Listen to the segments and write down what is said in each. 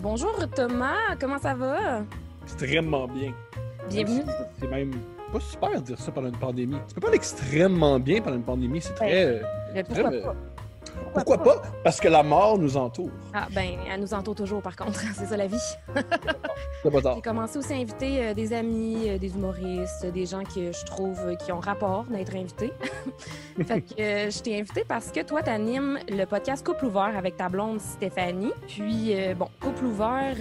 bonjour Thomas, comment ça va? Extrêmement bien. Bienvenue. C'est même pas super de dire ça pendant une pandémie. Tu peux pas extrêmement bien pendant une pandémie, c'est ben, très. Mais ben, pourquoi pas? Pourquoi pas? Parce que la mort nous entoure. Ah, ben, elle nous entoure toujours, par contre. C'est ça la vie. C'est pas J'ai commencé aussi à inviter euh, des amis, euh, des humoristes, euh, des gens que je trouve qui ont rapport d'être invités. fait que je t'ai invité parce que toi, t'animes le podcast Couple ouvert avec ta blonde Stéphanie. Puis, bon, Couple ouvert,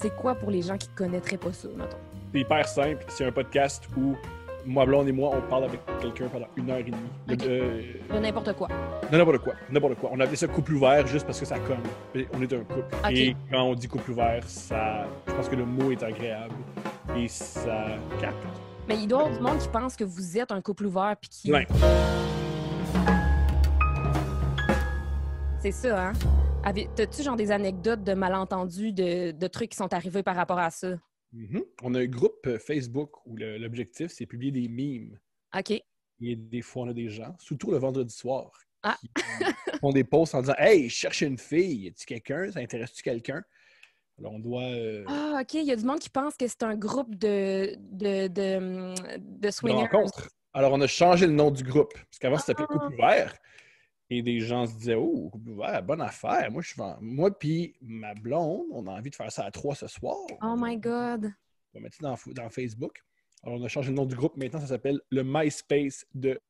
c'est quoi pour les gens qui connaîtraient pas ça, mettons? C'est hyper simple. C'est un podcast où moi, blonde et moi, on parle avec quelqu'un pendant une heure et demie. Euh, de, n'importe quoi. De n'importe quoi. N'importe quoi. On appelait ça couple ouvert juste parce que ça colle. On est un couple. Et quand on dit couple ouvert, ça, je pense que le mot est agréable et ça capte. Mais il y a du monde qui pense que vous êtes un couple ouvert puis qui. C'est ça, hein? T'as-tu genre des anecdotes de malentendus, de, de trucs qui sont arrivés par rapport à ça? Mhm. On a un groupe euh, Facebook où l'objectif, c'est publier des mimes. OK. Et des fois, on a des gens, surtout le vendredi soir, ah. qui font des posts en disant Hey, je cherche une fille, a tu quelqu'un Ça intéresse-tu quelqu'un alors, on doit. Euh, ah, OK. Il y a du monde qui pense que c'est un groupe de, de, de, swingers. Alors, on a changé le nom du groupe. Parce qu'avant, c'était Couple ah. ouvert et des gens se disaient Oh, bonne affaire. Moi, je Moi, puis ma blonde, on a envie de faire ça à trois ce soir. Oh my God. On va mettre ça dans, Facebook. Alors, on a changé le nom du groupe. Maintenant, ça s'appelle le MySpace de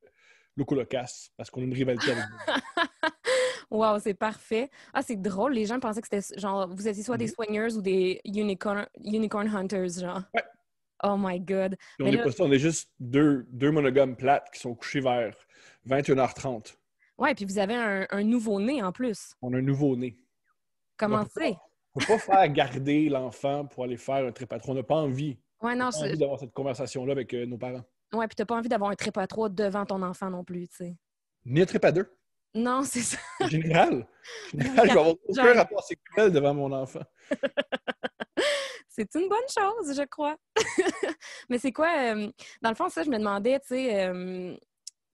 Locolocas parce qu'on a une rivalité Wow, c'est parfait. Ah, c'est drôle. Les gens pensaient que c'était genre, vous étiez soit des mm-hmm. swingers ou des unicorn, unicorn hunters, genre. Ouais. Oh my God. On, n'est est on, est juste deux, deux monogames plates qui sont couchés vers 21h30. Oui, puis vous avez un, nouveau-né en plus. On a un nouveau-né. Comment c'est? Il ne faut pas faire garder l'enfant pour aller faire un trépas On n'a pas envie. Ouais, envie d'avoir cette conversation-là avec euh, nos parents. Oui, puis tu n'as pas envie d'avoir un trépas 3 devant ton enfant non plus, tu sais. Ni un trépas 2? Non, c'est ça. Général? Général. je vais avoir aucun rapport sexuel devant mon enfant. c'est une bonne chose, je crois. Mais c'est quoi, euh, dans le fond, ça, je me demandais, tu sais, euh,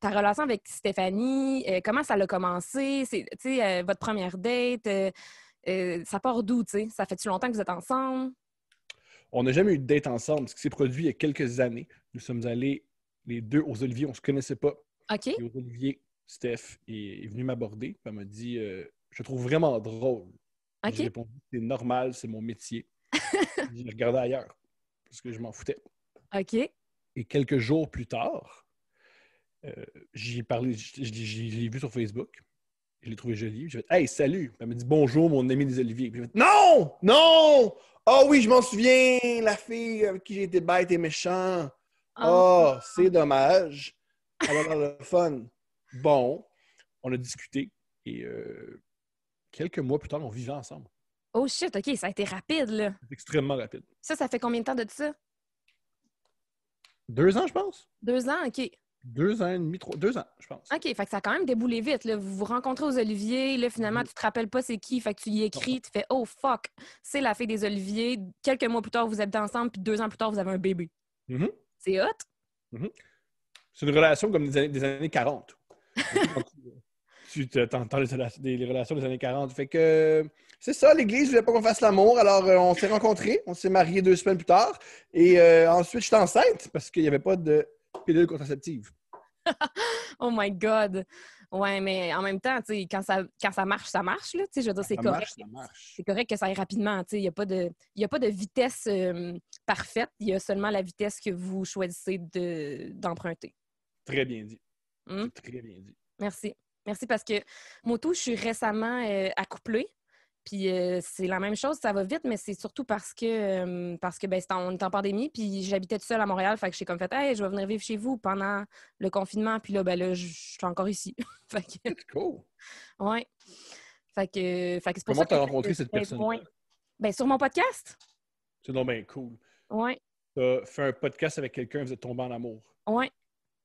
ta relation avec Stéphanie, euh, comment ça l'a commencé, c'est, euh, votre première date, euh, ça part d'où, ça fait-tu longtemps que vous êtes ensemble? On n'a jamais eu de date ensemble, ce qui s'est produit il y a quelques années. Nous sommes allés les deux aux Oliviers, on ne se connaissait pas. OK. Et aux Oliviers, Steph est, venu m'aborder, elle m'a dit Je trouve vraiment drôle. OK. J'ai répondu C'est normal, c'est mon métier. J'ai regardé ailleurs, parce que je m'en foutais. OK. Et quelques jours plus tard, euh, j'ai parlé, j'ai vu sur Facebook. Je l'ai trouvé joli. J'ai fait Hey, salut! Elle m'a dit Bonjour, mon ami des Oliviers. non! Non! oh, oui, je m'en souviens! La fille avec qui j'ai été bête et méchant. Oh, c'est dommage. Alors, le fun. Bon, on a discuté et euh, quelques mois plus tard, on vivait ensemble. Oh shit, OK, ça a été rapide, là. Extrêmement rapide. Ça, ça fait combien de temps de ça? Deux ans, je pense. Deux ans, OK. Deux ans et demi, trois, deux ans, je pense. OK, fait que ça a quand même déboulé vite. Vous vous rencontrez aux Oliviers, là, finalement, tu te rappelles pas c'est qui, fait que tu y écris, tu fais « Oh, fuck, c'est la fille des Oliviers ». Quelques mois plus tard, vous êtes ensemble, puis deux ans plus tard, vous avez un bébé. Mm-hmm. C'est hot! Mm-hmm. C'est une relation comme des années, 40. tu t'entends les, relations des années 40. Fait que c'est ça, l'Église voulait pas qu'on fasse l'amour. Alors, euh, on s'est rencontrés, on s'est mariés deux semaines plus tard. Et euh, ensuite, je suis enceinte parce qu'il n'y avait pas de oh my God! Ouais, mais en même temps, quand ça, quand ça marche, ça marche. Là, je veux dire, c'est correct. C'est correct que ça aille rapidement. Il n'y a, pas de, a pas de vitesse euh, parfaite. Il y a seulement la vitesse que vous choisissez d'emprunter. très bien dit. Hmm? Très bien dit. Merci. Merci parce que, moto, je suis récemment euh, accouplée. Puis euh, c'est la même chose, ça va vite, mais c'est surtout parce que, euh, parce que ben, est en, on est pandémie, puis j'habitais toute seule à Montréal, fait que j'ai comme fait, hey, je vais venir vivre chez vous pendant le confinement, puis là, ben je suis encore ici. fait Cool. Ouais. Fait que, fait que Comment t'as rencontré cette personne? Ben, sur mon podcast. C'est donc cool. Ouais. T'as fait un podcast avec quelqu'un, vous êtes tombé en amour. Ouais.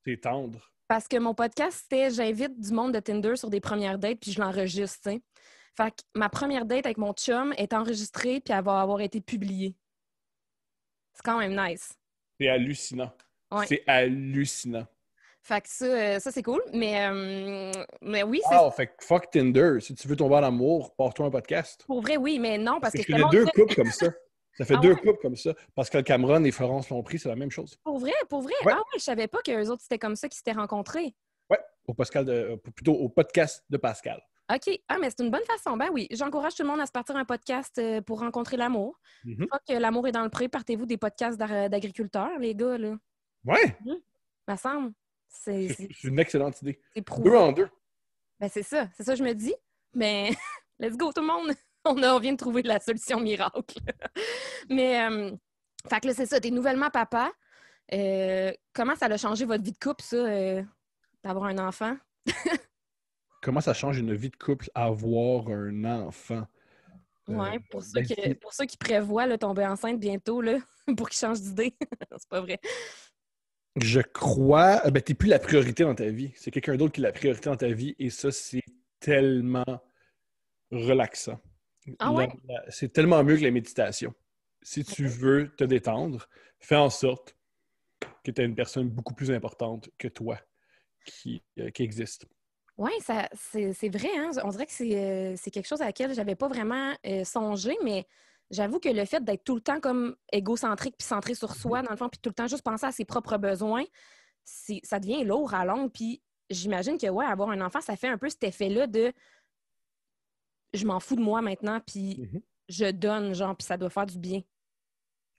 C'est tendre. Parce que mon podcast, c'était j'invite du monde de Tinder sur des premières dates, puis je l'enregistre, fait que ma première date avec mon chum est enregistrée, puis elle va avoir été publiée. C'est quand même nice. C'est hallucinant. C'est hallucinant. Fait que ça, euh, ça c'est cool. Mais, euh, mais oui, c'est. Oh, wow, fait fuck Tinder. Si tu veux tomber en amour, porte-toi un podcast. Pour vrai, oui, mais non, parce, que. C'est deux coupes comme ça. Ça fait ah deux coupes comme ça. Pascal Cameron et Florence pris c'est la même chose. Pour vrai, pour vrai. Ah ouais, je savais pas qu'eux autres, c'était comme ça qu'ils s'étaient rencontrés. Ouais, au Pascal de, plutôt au podcast de Pascal. OK. Ah, mais c'est une bonne façon. Ben oui, j'encourage tout le monde à se partir un podcast euh, pour rencontrer l'amour. Une mm-hmm. fois que l'amour est dans le pré, partez-vous des podcasts euh, d'agriculteurs, les gars, là. Ouais! Mm-hmm. Ça me semble. C'est une excellente idée. Deux en deux. Ben c'est ça. C'est ça que je me dis. Mais let's go, tout le monde! On, a, on vient de trouver la solution miracle. mais, euh, fait que là, c'est ça. T'es nouvellement papa. comment ça a changé votre vie de couple, ça, d'avoir un enfant? comment ça change une vie de couple avoir un enfant. Euh, oui, ben, pour, ceux qui, prévoient de tomber enceinte bientôt, là, pour qu'ils changent d'idée, c'est pas vrai. Je crois, euh, ben, t'es plus la priorité dans ta vie. C'est quelqu'un d'autre qui est la priorité dans ta vie et ça, c'est tellement relaxant. Ah ouais? C'est tellement mieux que la méditation. Si tu veux te détendre, fais en sorte que tu as une personne beaucoup plus importante que toi qui, euh, qui existe. Oui, c'est vrai. Hein. On dirait que euh, c'est quelque chose à laquelle je n'avais pas vraiment euh, songé, mais j'avoue que le fait d'être tout le temps comme égocentrique puis centré sur soi, dans le fond, puis tout le temps juste penser à ses propres besoins, ça devient lourd à long. Puis j'imagine que, ouais, avoir un enfant, ça fait un peu cet effet-là de je m'en fous de moi maintenant, puis mmh je donne, genre, puis ça doit faire du bien.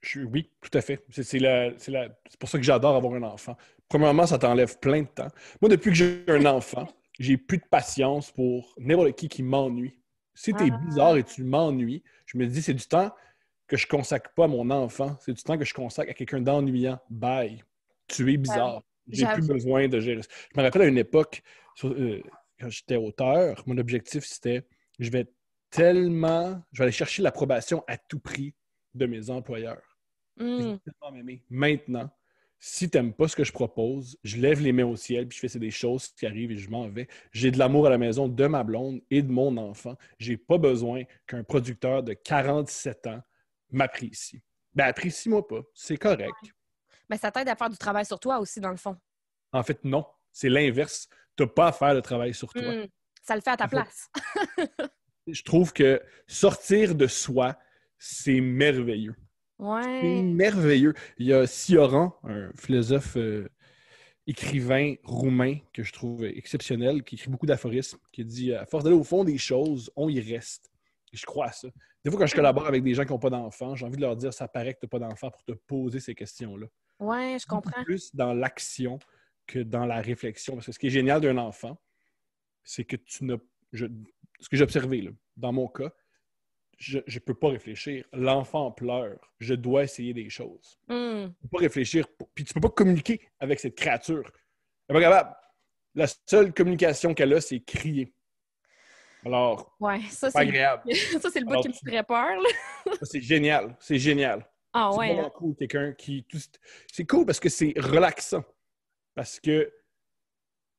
Je, oui, tout à fait. C'est pour ça que j'adore avoir un enfant. Premièrement, ça t'enlève plein de temps. Moi, depuis que j'ai un enfant, j'ai plus de patience pour n'importe qui qui m'ennuie. Si tu es ah. bizarre et tu m'ennuies, je me dis, c'est du temps que je consacre pas à mon enfant, c'est du temps que je consacre à quelqu'un d'ennuyant. Bye. Tu es ben bizarre. J'ai plus besoin de gérer ça. Je me rappelle à une époque, euh, quand j'étais auteur, mon objectif c'était je vais tellement, je vais aller chercher l'approbation à tout prix de mes employeurs. Hmm. maintenant si tu n'aimes pas ce que je propose, je lève les mains au ciel, puis je fais des choses qui arrivent et je m'en vais. J'ai de l'amour à la maison de ma blonde et de mon enfant. J'ai pas besoin qu'un producteur de 47 ans m'apprécie. Ben, apprécie-moi pas. C'est correct. Mais ça t'aide à faire du travail sur toi aussi, dans le fond. En fait, non. C'est l'inverse. Tu pas à faire le travail sur toi. Hmm. ça le fait à ta place. je trouve que sortir de soi, c'est merveilleux. C'est merveilleux. Il y a Sioran, un philosophe euh, écrivain roumain que je trouve exceptionnel, qui écrit beaucoup d'aphorismes, qui dit euh, à force d'aller au fond des choses, on y reste. je crois à ça. Des fois, quand je collabore avec des gens qui n'ont pas d'enfants, j'ai envie de leur dire ça paraît que tu n'as pas d'enfant pour te poser ces questions-là. Oui, je comprends. Plus dans l'action que dans la réflexion. Parce que ce qui est génial d'un enfant, c'est que tu n'as. Ce que j'ai observé là, dans mon cas, je ne peux pas réfléchir. L'enfant pleure. Je dois essayer des choses. Tu hmm. ne peux pas réfléchir. Puis tu ne peux pas communiquer avec cette créature. Elle n'est pas capable. La seule communication qu'elle a, c'est crier. Alors, ouais, ça, c'est agréable. ça, c'est le bout qui me ferait peur. c'est génial. C'est génial. Ah, c'est ouais, hein. cool, quelqu'un qui. C'est cool parce que c'est relaxant. Parce que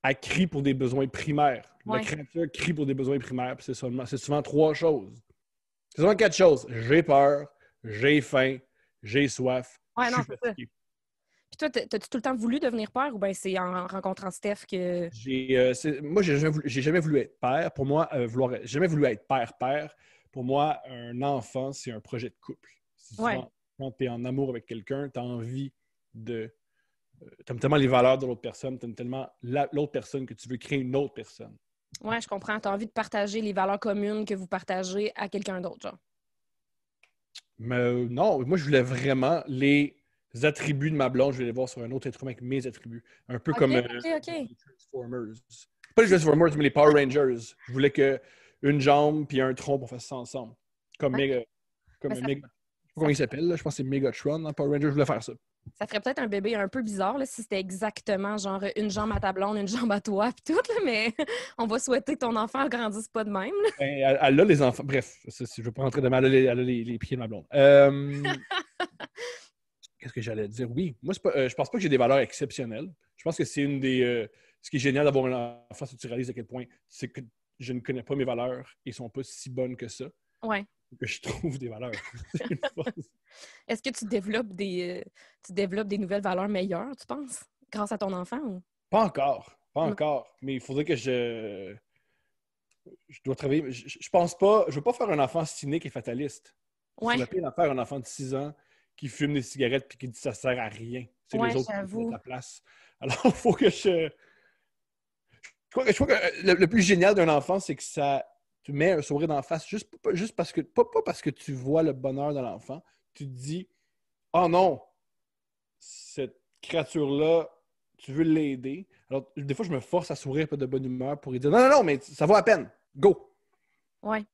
elle crie pour des besoins primaires. La créature crie pour des besoins primaires. C'est seulement, c'est souvent trois choses. C'est seulement quatre choses. J'ai peur, j'ai faim, j'ai soif. Ouais, non, c'est ça. Puis toi, t'as-tu tout le temps voulu devenir père ou bien c'est en rencontrant Steph que. J'ai, euh, moi, j'ai jamais, voulu, être père. Pour moi, euh, vouloir, jamais voulu être père-père. Pour moi, un enfant, c'est un projet de couple. Quand tu es en amour avec quelqu'un, tu as envie de. Euh, tu aimes tellement les valeurs de l'autre personne, tu aimes tellement l'autre personne que tu veux créer une autre personne. Oui, je comprends. Tu as envie de partager les valeurs communes que vous partagez à quelqu'un d'autre, genre. Mais euh, non, moi, je voulais vraiment les attributs de ma blonde, je vais les voir sur un autre être avec mes attributs. Un peu comme euh, les Transformers. Pas les Transformers, mais les Power Rangers. Je voulais que une jambe puis un tronc, on fasse ça ensemble. Comme, comme ben, Mega. sais pas comment il s'appelle, je pense que c'est Megatron. Hein? Power Rangers, je voulais faire ça. Ça ferait peut-être un bébé un peu bizarre là, si c'était exactement genre une jambe à ta blonde, une jambe à toi, tout, mais on va souhaiter que ton enfant ne grandisse pas de même. Ben, elle, a les enfants. Bref, je ne veux pas rentrer de mal, elle, a les, pieds de ma blonde. Euh, qu'est-ce que j'allais dire? Oui, moi, pas, euh, je pense pas que j'ai des valeurs exceptionnelles. Je pense que c'est une des. Euh, ce qui est génial d'avoir un enfant, c'est que tu réalises à quel point c'est que je ne connais pas mes valeurs et sont pas si bonnes que ça. Ouais que je trouve des valeurs. Est-ce que tu développes, des, euh, tu développes des nouvelles valeurs meilleures, tu penses, grâce à ton enfant? Pas encore. Pas encore. Mais il faudrait que je. Je dois travailler. Je, pense pas. Je veux pas faire un enfant cynique et fataliste. Ouais. C'est la faire un enfant de 6 ans qui fume des cigarettes et qui dit que ça sert à rien. C'est les autres qui font la place. Alors, il faut que je. Je crois que, euh, le, plus génial d'un enfant, c'est que ça tu mets un sourire d'en face juste, juste parce que, pas, parce que tu vois le bonheur de l'enfant, tu te dis Oh non, cette créature-là, tu veux l'aider. Alors, des fois, je me force à sourire de bonne humeur pour lui dire Non, non, non, mais ça vaut la peine, go. Oui.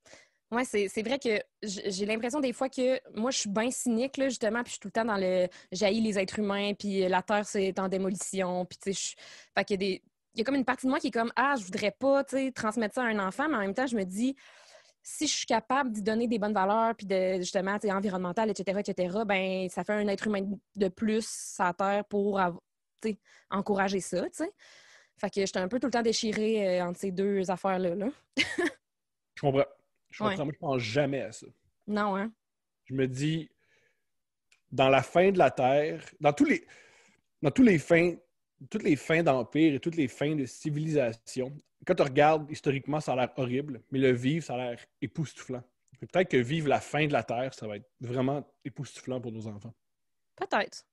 ouais c'est vrai que j'ai l'impression des fois que moi, je suis bien cynique, là, justement, puis je suis tout le temps dans le. jaillit les êtres humains, puis la Terre, c'est en démolition, puis tu sais, je... Fait que des il y a comme une partie de moi qui est comme Ah, je voudrais pas transmettre ça à un enfant, mais en même temps, je me dis si je suis capable d'y donner des bonnes valeurs, puis de justement, environnementales, etc., etc., ben ça fait un être humain de plus sa Terre pour encourager ça, tu sais. Fait que j'étais un peu tout le temps déchirée euh, entre ces deux affaires-là. je comprends. Je comprends. Moi, je pense jamais à ça. Non, hein? Je me dis, dans la fin de la Terre, dans tous les, dans tous les fins toutes les fins d'empire et toutes les fins de civilisation, quand tu regardes historiquement, ça a l'air horrible, mais le vivre, ça a l'air époustouflant. Peut-être que vivre la fin de la Terre, ça va être vraiment époustouflant pour nos enfants. Peut-être.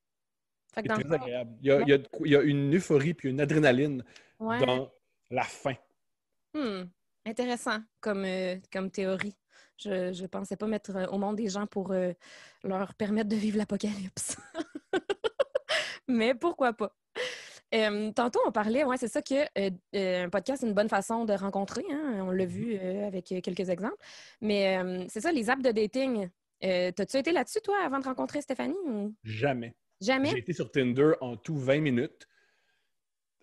C'est très agréable. Il y, a, une euphorie puis une adrénaline dans la fin. Hmm. Intéressant euh, comme, théorie. Je ne pensais pas mettre euh, au monde des gens pour euh, leur permettre de vivre l'apocalypse. Mais pourquoi pas? tantôt, on parlait, ouais, c'est ça que un podcast, c'est une bonne façon de rencontrer. Hein. On l'a mmh vu avec quelques exemples. Mais c'est ça, les apps de dating. T'as-tu été là-dessus, toi, avant de rencontrer Stéphanie? Jamais. Jamais? J'ai été sur Tinder en tout 20 minutes,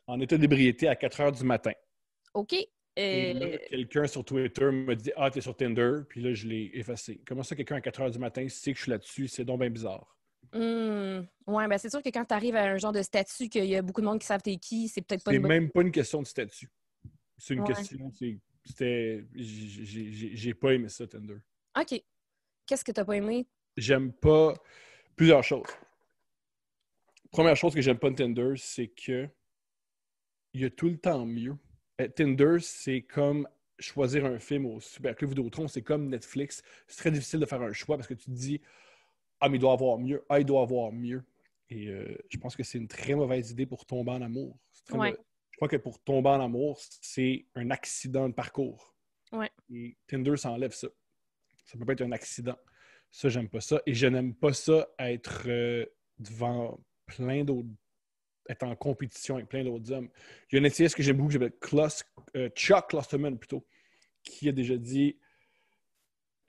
en état d'ébriété à 4 heures du matin. OK. Et... Euh quelqu'un sur Twitter me dit Ah, t'es sur Tinder, puis là, je l'ai effacé. Comment ça, quelqu'un à 4 heures du matin sait que je suis là-dessus? C'est donc bien bizarre. Mmh. Oui, ben c'est sûr que quand tu arrives à un genre de statut qu'il y a beaucoup de monde qui savent t'es qui, c'est peut-être pas une même pas une question de statut. C'est une question, c'était... J'ai pas aimé ça, Tinder. OK. Qu'est-ce que t'as pas aimé? J'aime pas plusieurs choses. Première chose que j'aime pas de Tinder, c'est que il y a tout le temps mieux. Ben, Tinder, c'est comme choisir un film au Superclub d'Autron. c'est comme Netflix. C'est très difficile de faire un choix parce que tu te dis ah, mais il doit avoir mieux. Ah, il doit avoir mieux. Et euh, je pense que c'est une très mauvaise idée pour tomber en amour. Je crois que pour tomber en amour, c'est un accident de parcours. Et Tinder s'enlève ça. Ça peut pas être un accident. Ça, j'aime pas ça. Et je n'aime pas ça être euh, devant plein d'autres. être en compétition avec plein d'autres hommes. Il y a un que j'aime beaucoup, que j'appelle euh, Chuck Klosterman plutôt, qui a déjà dit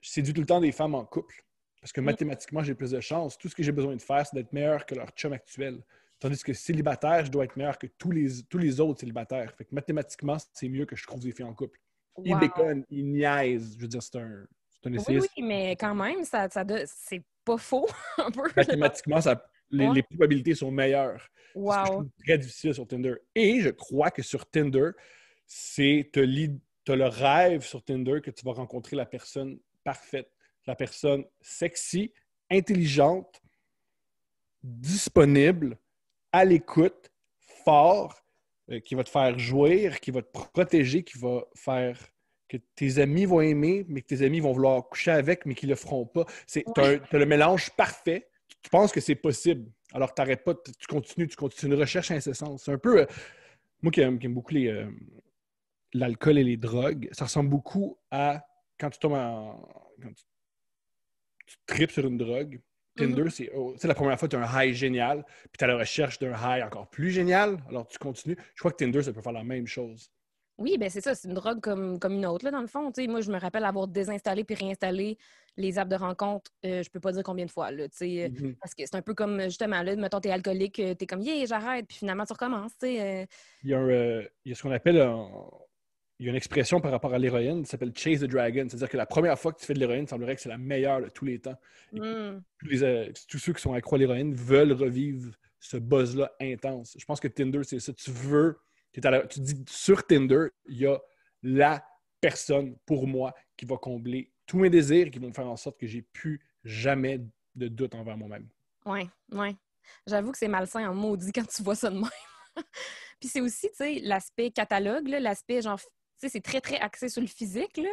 C'est du tout le temps des femmes en couple. Parce que mm. mathématiquement, j'ai plus de chance. Tout ce que j'ai besoin de faire, c'est d'être meilleur que leur chum actuel. Tandis que célibataire, je dois être meilleur que tous les, tous les autres célibataires. Fait que mathématiquement, c'est mieux que je trouve des filles en couple. Ils Il ils niaisent. Je veux dire, c'est un, un essai. Oui, mais quand même, ça, ça c'est pas faux. Un peu. Mathématiquement, les, probabilités sont meilleures. C'est très difficile sur Tinder. Et je crois que sur Tinder, c'est le rêve sur Tinder que tu vas rencontrer la personne parfaite la personne sexy, intelligente, disponible, à l'écoute, fort, euh, qui va te faire jouir, qui va te protéger, qui va faire que tes amis vont aimer, mais que tes amis vont vouloir coucher avec, mais qui ne le feront pas. Tu as, le mélange parfait. Tu, penses que c'est possible. Alors, tu n'arrêtes pas, tu continues, tu continues. une recherche incessante. C'est un peu. Euh, moi qui aime, beaucoup euh, l'alcool et les drogues, ça ressemble beaucoup à quand tu tombes en, tu tripes sur une drogue. Tinder, mhm. oh, c'est la première fois que tu as un high génial, puis tu as la recherche d'un high encore plus génial, alors tu continues. Je crois que Tinder, ça peut faire la même chose. Oui, ben c'est ça, c'est une drogue comme, comme une autre, là, dans le fond. sais. moi, je me rappelle avoir désinstallé puis réinstallé les apps de rencontre, je euh, je peux pas dire combien de fois, là, tu euh, mhm. parce que c'est un peu comme, justement, là, mettons, tu es alcoolique, euh, tu es comme, yeah, j'arrête, puis finalement, tu recommences, Il y a, il y a ce qu'on appelle, un, il y a une expression par rapport à l'héroïne qui s'appelle Chase the Dragon. C'est-à-dire que la première fois que tu fais de l'héroïne, il semblerait que c'est la meilleure de tous les temps. Hmm. tous, les, euh, ceux qui sont accro à l'héroïne veulent revivre ce buzz-là intense. Je pense que Tinder, c'est ça. Tu veux, tu dis sur Tinder, il y a la personne pour moi qui va combler tous mes désirs et qui vont me faire en sorte que j'ai plus jamais de doute envers moi-même. Oui, oui. J'avoue que c'est malsain en maudit quand tu vois ça de même. Puis c'est aussi, tu sais, l'aspect catalogue, l'aspect genre sais, c'est très, très axé sur le physique, là.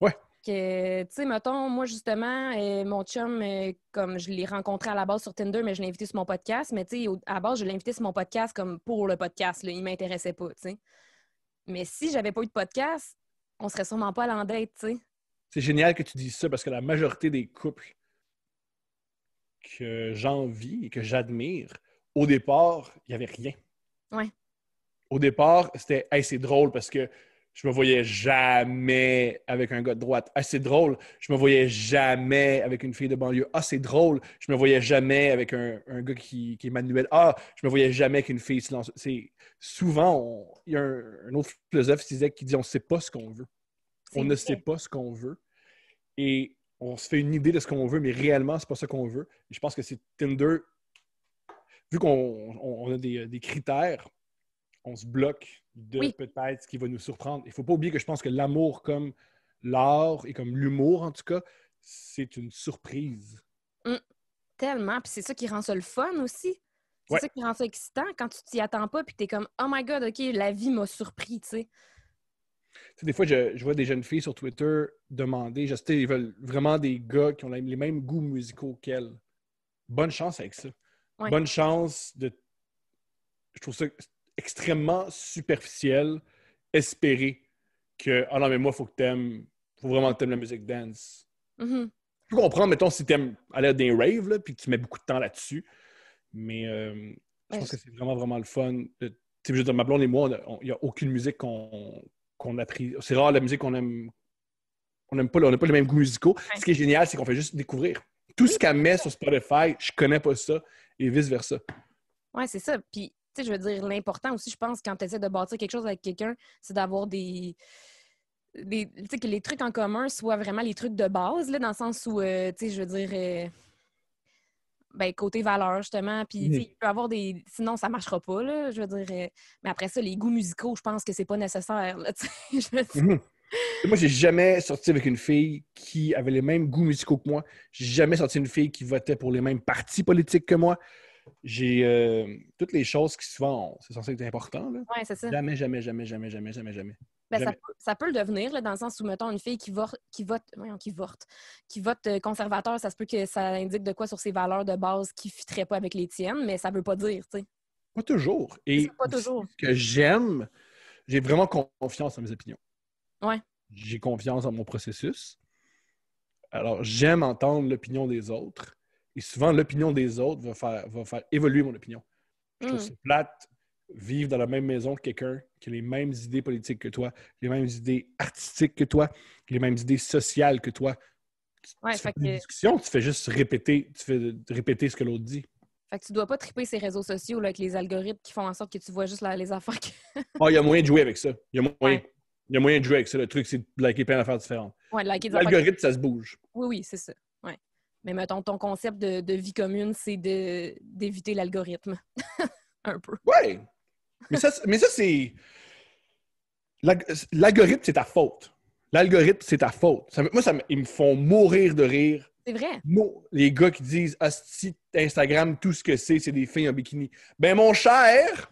Ouais. Que, tu sais, mettons, moi, justement, euh, mon chum, euh, comme je l'ai rencontré à la base sur Tinder, mais je l'ai invité sur mon podcast. Mais, tu sais, à la base, je l'ai invité sur mon podcast comme pour le podcast. Là. Il m'intéressait pas, tu sais. Mais si j'avais pas eu de podcast, on serait sûrement pas à l'endette, tu sais. C'est génial que tu dises ça parce que la majorité des couples que j'envie et que j'admire, au départ, il n'y avait rien. Ouais au départ, c'était assez c'est drôle parce que je me voyais jamais avec un gars de droite. Ah, c'est drôle. Je me voyais jamais avec une fille de banlieue. Ah, c'est drôle. Je me voyais jamais avec un, gars qui, est manuel. Ah, je me voyais jamais avec une fille silencieuse. Souvent, il y a un, autre philosophe qui dit on ne sait pas ce qu'on veut. On ne sait pas ce qu'on veut. Et on se fait une idée de ce qu'on veut, mais réellement, c'est pas ce qu'on veut. je pense que c'est Tinder, vu qu'on a des euh, critères on se bloque de oui. peut-être ce qui va nous surprendre. Il ne faut pas oublier que je pense que l'amour comme l'art et comme l'humour, en tout cas, c'est une surprise. Mm. tellement. Puis c'est ça qui rend ça le fun aussi. C'est ça qui rend ça excitant quand tu t'y attends pas puis tu es comme Oh my God, OK, la vie m'a surpris, tu sais. Des fois, je, vois des jeunes filles sur Twitter demander, je sais, ils veulent vraiment des gars qui ont les mêmes goûts musicaux qu'elles. Bonne chance avec ça. Bonne chance de. Je trouve ça extrêmement superficielle, espérer que Ah non, mais moi, il faut que t'aimes, faut vraiment que t'aimes la musique dance. tu -hmm. Je peux comprendre, mettons, si t'aimes aller à des raves, puis que tu mets beaucoup de temps là-dessus. Mais euh, je pense que c'est vraiment, vraiment le fun. Tu sais, je ma blonde et moi, il n'y a aucune musique qu'on qu'on a pris. C'est rare la musique qu'on aime. On n'aime pas, on n'a pas les mêmes goûts musicaux. Ce qui est génial, c'est qu'on fait juste découvrir. Tout ce qu'elle met sur Spotify, je connais pas ça, et vice versa. Ouais, c'est ça. Puis je veux dire, l'important aussi, je pense, quand tu essaies de bâtir quelque chose avec quelqu'un, c'est d'avoir des. des tu sais, que les trucs en commun soient vraiment les trucs de base, là, dans le sens où, euh, tu sais, je veux dire. Euh, ben, côté valeur, justement. Puis, il peut avoir des. Sinon, ça ne marchera pas, je veux dire. Euh, mais après ça, les goûts musicaux, je pense que c'est pas nécessaire, là, je mhm. Moi, j'ai jamais sorti avec une fille qui avait les mêmes goûts musicaux que moi. J'ai jamais sorti une fille qui votait pour les mêmes partis politiques que moi j'ai euh, toutes les choses qui souvent, c'est censé être important. Là. c'est ça. Jamais, jamais, jamais, jamais, jamais, jamais, jamais. Ben, ça, peut, le devenir, dans le sens où, mettons, une fille qui, vote, qui, vote, qui, vote, qui euh, vote conservateur, ça se peut que ça indique de quoi sur ses valeurs de base qui ne pas avec les tiennes, mais ça ne veut pas dire, Pas toujours. Et que j'aime, j'ai vraiment confiance en mes opinions. Ouais. J'ai confiance en mon processus. Alors, j'aime entendre l'opinion des autres. Et souvent, l'opinion des autres va faire, va faire évoluer mon opinion. Je trouve hmm. plate vivre dans la même maison que quelqu'un qui a les mêmes idées politiques que toi, les mêmes idées artistiques que toi, les mêmes idées sociales que toi. tu fait fais tu fais juste répéter, tu fais répéter ce que l'autre dit. Fait que tu dois pas triper ces réseaux sociaux avec les algorithmes qui font en sorte que tu vois juste les affaires. Ah, il y a moyen de jouer avec ça. Il y a moyen. moyen de jouer avec ça. Le truc, c'est de liker plein d'affaires différentes. L'algorithme, ça se bouge. Oui, oui, c'est ça. Mais mettons, ton concept de, vie commune, c'est d'éviter l'algorithme. un peu. Oui! Mais ça, c'est. L'algorithme, c'est ta faute. L'algorithme, c'est ta faute. moi, ça, ils me font mourir de rire. C'est vrai. les gars qui disent Asti, Instagram, tout ce que c'est, c'est des filles en bikini. Ben, mon cher,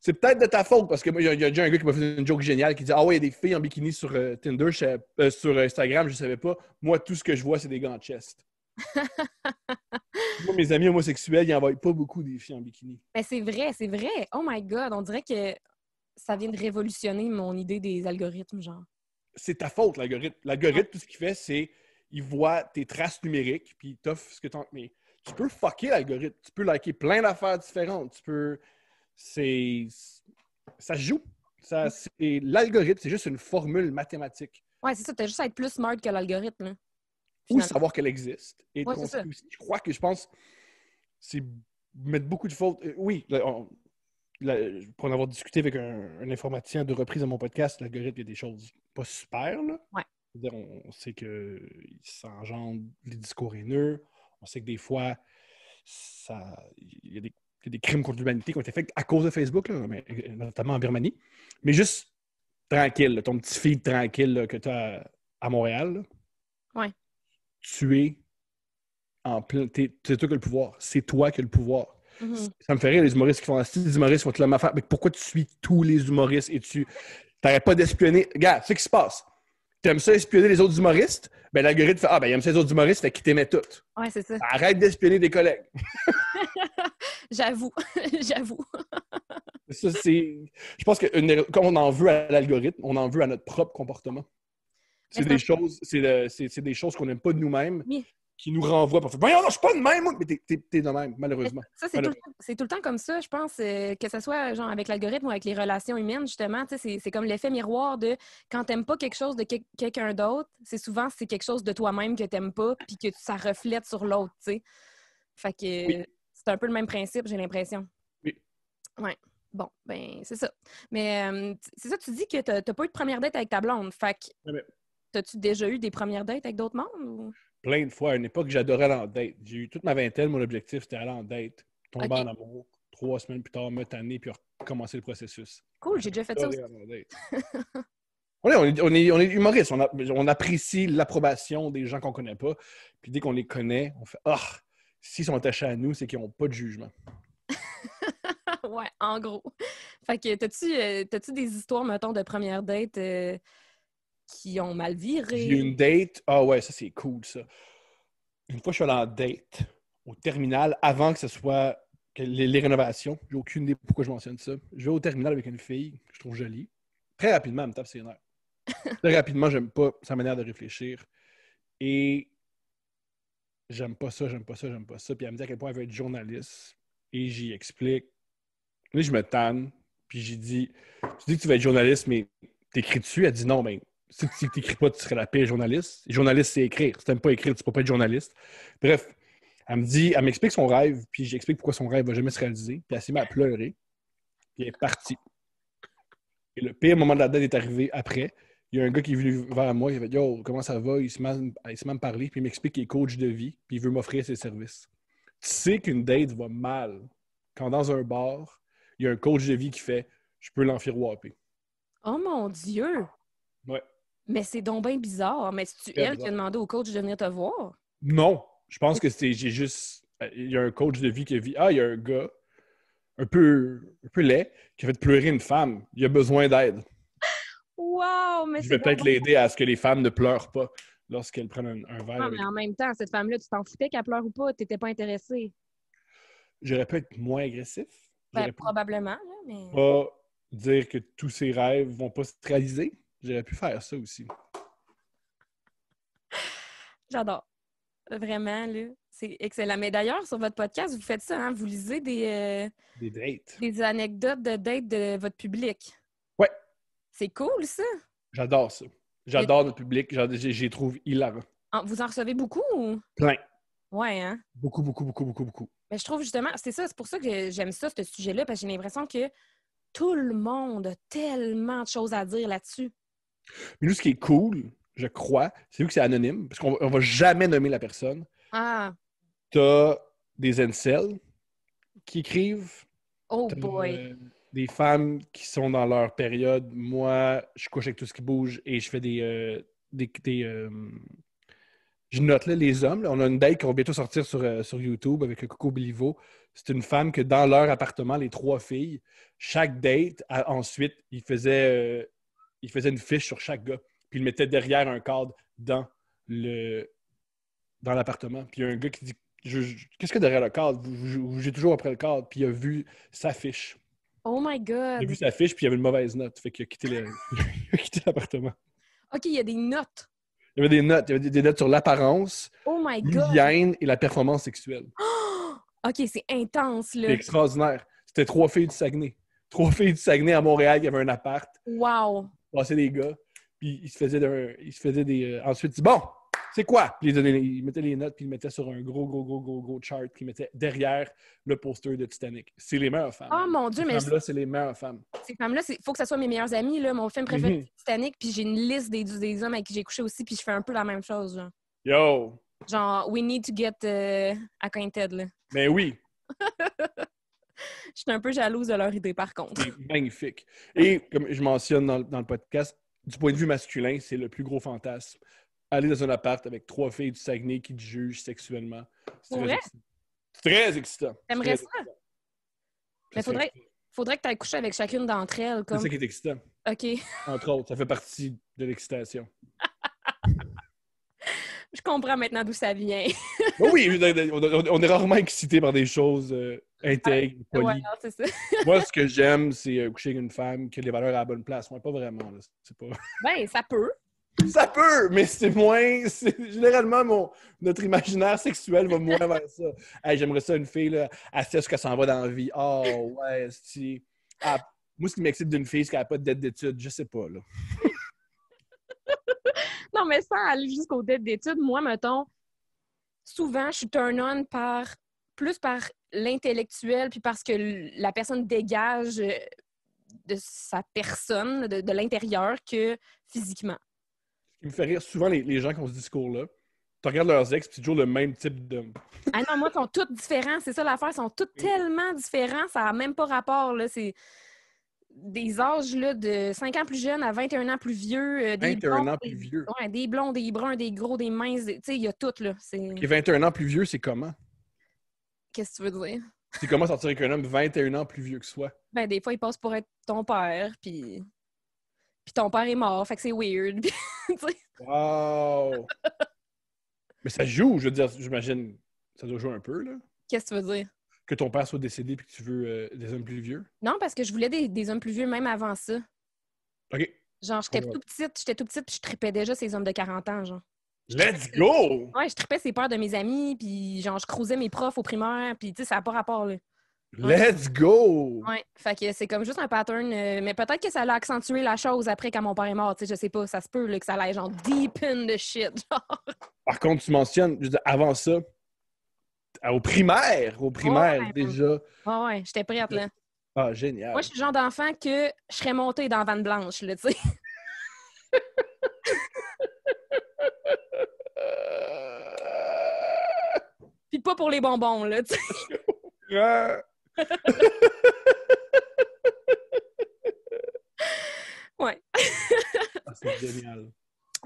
c'est peut-être de ta faute parce que moi, y, a déjà un gars qui m'a fait une joke géniale qui dit Ah ouais, il y a des filles en bikini sur euh, Tinder, euh, sur Instagram, je ne savais pas. Moi, tout ce que je vois, c'est des gants de chest. moi, mes amis homosexuels, ils en pas beaucoup des filles en bikini. Mais c'est vrai, c'est vrai. Oh my God, on dirait que ça vient de révolutionner mon idée des algorithmes, genre. C'est ta faute, l'algorithme. L'algorithme, tout ce qu'il fait, c'est il voit tes traces numériques, puis il t'offre ce que tu Mais tu peux fucker l'algorithme. Tu peux liker plein d'affaires différentes. Tu peux c'est. Ça se joue. Ça, L'algorithme, c'est juste une formule mathématique. Oui, c'est ça. Tu as juste à être plus smart que l'algorithme. Ou savoir qu'elle existe. Et c'est ça. Je crois que je pense. C'est mettre beaucoup de fautes. Euh, oui, pour en avoir discuté avec un, informaticien de reprise de mon podcast, l'algorithme, il y a des choses pas super. Là. Ouais. on, sait que ça engendre les discours haineux. On sait que des fois, ça, il y a des des crimes contre l'humanité qui ont été faits à cause de Facebook, euh, notamment en Birmanie. Mais juste tranquille, ton petit fille tranquille que tu as à Montréal. Ouais. Tu es en plein. c'est toi qui as le pouvoir. C'est toi qui as le pouvoir. Mm-hmm. Ça me fait rire, les humoristes qui font suite, Les humoristes font toute la même affaire. Mais pourquoi tu suis tous les humoristes et tu n'arrêtes pas d'espionner? Regarde, ce qui se passe. Tu aimes ça espionner les autres humoristes? Ben, l'algorithme fait Ah, ben, il aime ça les autres humoristes, fait qu'il t'aimaient toutes. Ouais, c'est ça. Arrête d'espionner des collègues. J'avoue, j'avoue. ça, c'est. Je pense que comme on en veut à l'algorithme, on en veut à notre propre comportement. C'est des, choses, c'est, des choses qu'on n'aime pas de nous-mêmes. qui nous renvoient parfois. non, Non, je suis pas de même, mais t'es, de même, malheureusement. Ça, c'est, Tout, le temps comme ça, je pense, euh, que ce soit genre avec l'algorithme ou avec les relations humaines, justement, c'est, comme l'effet miroir de quand t'aimes pas quelque chose de quelqu'un d'autre, c'est souvent c'est quelque chose de toi-même que t'aimes pas, puis que ça reflète sur l'autre, tu sais. Fait que. C'est un peu le même principe, j'ai l'impression. Oui. Oui. Bon, ben, c'est ça. Mais euh, c'est ça, tu dis que tu n'as pas eu de première date avec ta blonde. Fait que, as-tu déjà eu des premières dates avec d'autres membres? Plein de fois. À une époque, j'adorais aller en date. J'ai eu toute ma vingtaine, mon objectif, c'était aller en date, tomber en amour, trois semaines plus tard, me tanner, puis recommencer le processus. Cool, j'ai déjà fait ça aussi. on, est, on, est, on, on humoriste, on, apprécie l'approbation des gens qu'on connaît pas. Puis dès qu'on les connaît, on fait Ah, s'ils sont attachés à nous, c'est qu'ils n'ont pas de jugement. ouais, en gros. Fait que, euh, t'as-tu, des histoires, mettons, de première date euh, qui ont mal viré? J'ai une date. Ah ouais, ça, c'est cool, ça. Une fois, je suis allé en date au terminal avant que ce soit les, rénovations. J'ai aucune idée pourquoi je mentionne ça. Je vais au terminal avec une fille que je trouve jolie. Très rapidement, elle me tape ses nerfs. Très rapidement, j'aime pas sa manière de réfléchir. Et j'aime pas ça, j'aime pas ça, j'aime pas ça. Puis elle me dit à quel point elle veut être journaliste. Et j'y explique. Là, je me tanne. Puis j'ai dit, tu dis que tu veux être journaliste, mais t'écris dessus. Elle dit non, mais ben, si tu t'écris pas, tu serais la pire journaliste. journaliste, c'est écrire. Si n'aimes pas écrire, tu peux pas être journaliste. Bref, elle me dit, elle m'explique son rêve, puis j'explique pourquoi son rêve va jamais se réaliser. Puis elle s'est mise à pleurer. Puis elle est partie. Et le pire moment de la date est arrivé après il y a un gars qui est venu vers moi, il a fait Yo, comment ça va Il se met, à me parler, puis il m'explique qu'il est coach de vie, puis il veut m'offrir ses services. Tu sais qu'une date va mal quand dans un bar, il y a un coach de vie qui fait Je peux l'enfirouaper. » Oh mon Dieu Ouais. Mais c'est donc bien bizarre. Mais c'est-tu elle qui a demandé au coach de venir te voir Non, je pense que c'est j'ai juste. Il y a un coach de vie qui a vu Ah, il y a un gars un peu, un peu laid qui a fait pleurer une femme. Il a besoin d'aide. Mais je vais peut-être l'aider à ce que les femmes ne pleurent pas lorsqu'elles prennent un, verre. Non, mais en même temps, cette femme-là, tu t'en foutais qu'elle pleure ou pas, tu n'étais pas intéressé. J'aurais pu être moins agressif. Ben, probablement, hein, mais. Pas dire que tous ses rêves vont pas se réaliser. J'aurais pu faire ça aussi. J'adore. Vraiment, là. C'est excellent. Mais d'ailleurs, sur votre podcast, vous faites ça, hein, Vous lisez des. Euh, des dates. Des anecdotes de dates de votre public. C'est cool, ça! J'adore ça. J'adore notre public. J'y trouve hilarant. Ah, vous en recevez beaucoup Plein. Ouais, hein? Beaucoup, beaucoup, beaucoup, beaucoup, beaucoup. Mais je trouve justement, c'est ça, c'est pour ça que j'aime ça, ce sujet-là, parce que j'ai l'impression que tout le monde a tellement de choses à dire là-dessus. Mais nous, ce qui est cool, je crois, c'est que c'est anonyme, parce qu'on ne va jamais nommer la personne. Ah. T'as des incels qui écrivent. Oh boy des femmes qui sont dans leur période. Moi, je couche avec tout ce qui bouge et je fais des. Euh, euh, je note les hommes. On a une date qui va bientôt sortir sur, euh, sur YouTube avec Coco Bilivo. C'est une femme que dans leur appartement, les trois filles, chaque date, ensuite, ils faisaient, une fiche sur chaque gars. Puis ils le mettaient derrière un cadre dans le dans l'appartement. Puis il y a un gars qui dit Qu'est-ce que derrière le cadre J'ai toujours après le cadre. Puis il a vu sa fiche. Oh my God! Il a vu sa fiche, puis il y avait une mauvaise note. Fait qu'il a quitté l'appartement. OK, il y a des notes. Il y avait des notes. Il y avait des, notes sur l'apparence, oh l'hygiène et la performance sexuelle. OK, c'est intense, là. C'est extraordinaire. C'était trois filles du Saguenay. Trois filles du Saguenay à Montréal, qui avaient avait un appart. Wow! passait des gars. Puis ils se faisaient, il se faisait des... Euh, ensuite, il dit « Bon! » c'est quoi? Puis il, mettait les notes, puis il mettait sur un gros, gros, gros, gros, gros chart, qui mettait derrière le poster de Titanic. C'est les meilleures femmes. Oh mon Dieu, mais. là c'est les meilleures femmes. Ces femmes-là, il faut que ce soit mes meilleures amies. Là. Mon film mhm. préféré, mm Titanic, puis j'ai une liste des, des hommes avec qui j'ai couché aussi, puis je fais un peu la même chose. Genre. Yo! Genre, we need to get euh, acquainted, là. Mais oui! je suis un peu jalouse de leur idée, par contre. C'est Magnifique. Et comme je mentionne dans, dans le podcast, du point de vue masculin, c'est le plus gros fantasme aller dans un appart avec trois filles du Saguenay qui te jugent sexuellement. C'est très, Excitant. J'aimerais ça. Mais ben, faudrait, faudrait que tu ailles coucher avec chacune d'entre elles. ça qui est excitant. OK. Entre autres, ça fait partie de l'excitation. Je comprends maintenant d'où ça vient. Ben oui, on est rarement excité par des choses euh, intègres, ah, Moi, ce que j'aime, c'est euh, coucher avec une femme que les valeurs à la bonne place. Moi, pas vraiment. ben, ça peut. Ça peut, mais c'est moins. Généralement, mon, notre imaginaire sexuel va moins vers ça. J'aimerais ça une fille, là, elle sait ce qu'elle s'en va dans la vie. Oh, ouais, si. Ah, moi, ce qui m'excite d'une fille, c'est qu'elle n'a pas de dette d'études. Je sais pas, là. non, mais ça, aller jusqu'aux dettes d'études, moi, mettons, souvent, je suis turn-on par plus par l'intellectuel, puis parce que la personne dégage euh, de sa personne, de l'intérieur, que physiquement. Il me fait rire souvent les, les gens qui ont ce discours-là. Tu regardes leurs ex, puis c'est toujours le même type d'homme. ah non, moi, ils sont tous différents. C'est ça l'affaire. Ils sont tous tellement différents. Ça n'a même pas rapport. C'est des âges là, de 5 ans plus jeunes à 21 ans plus vieux. 21 euh, ans plus vieux. Ouais, des blonds, des bruns, des gros, des minces. Tu sais, il y a tout. Là. C'est... 21 ans plus vieux, c'est comment? Qu'est-ce que tu veux dire? C'est comment sortir avec un homme 21 ans plus vieux que soi? Ben, des fois, il passe pour être ton père, puis puis ton père est mort, fait que c'est weird. wow! Mais ça joue, je veux dire, j'imagine, ça doit jouer un peu, là. Qu'est-ce que tu veux dire? Que ton père soit décédé puis que tu veux euh, des hommes plus vieux? Non, parce que je voulais des, hommes plus vieux même avant ça. OK. Genre, j'étais tout petite, j'étais tout petite, puis je tripais déjà ces hommes de 40 ans, genre. Let's go! Ouais, je tripais ces pères de mes amis, puis genre, je croisais mes profs au primaire, puis tu sais, ça n'a pas rapport, là. Let's go! Ouais, fait que c'est comme juste un pattern, euh, mais peut-être que ça l'a accentué la chose après quand mon père est mort, tu sais, je sais pas, ça se peut que ça l'aille genre deep in the shit, genre. Par contre, tu mentionnes, avant ça, au primaire, au primaire déjà. Ouais, ouais, j'étais prête là. Ah, génial. Moi, je suis le genre d'enfant que je serais monté dans Vanne Blanche, là, tu sais. Puis pas pour les bonbons, là, tu sais. ouais. Ah, c'est génial.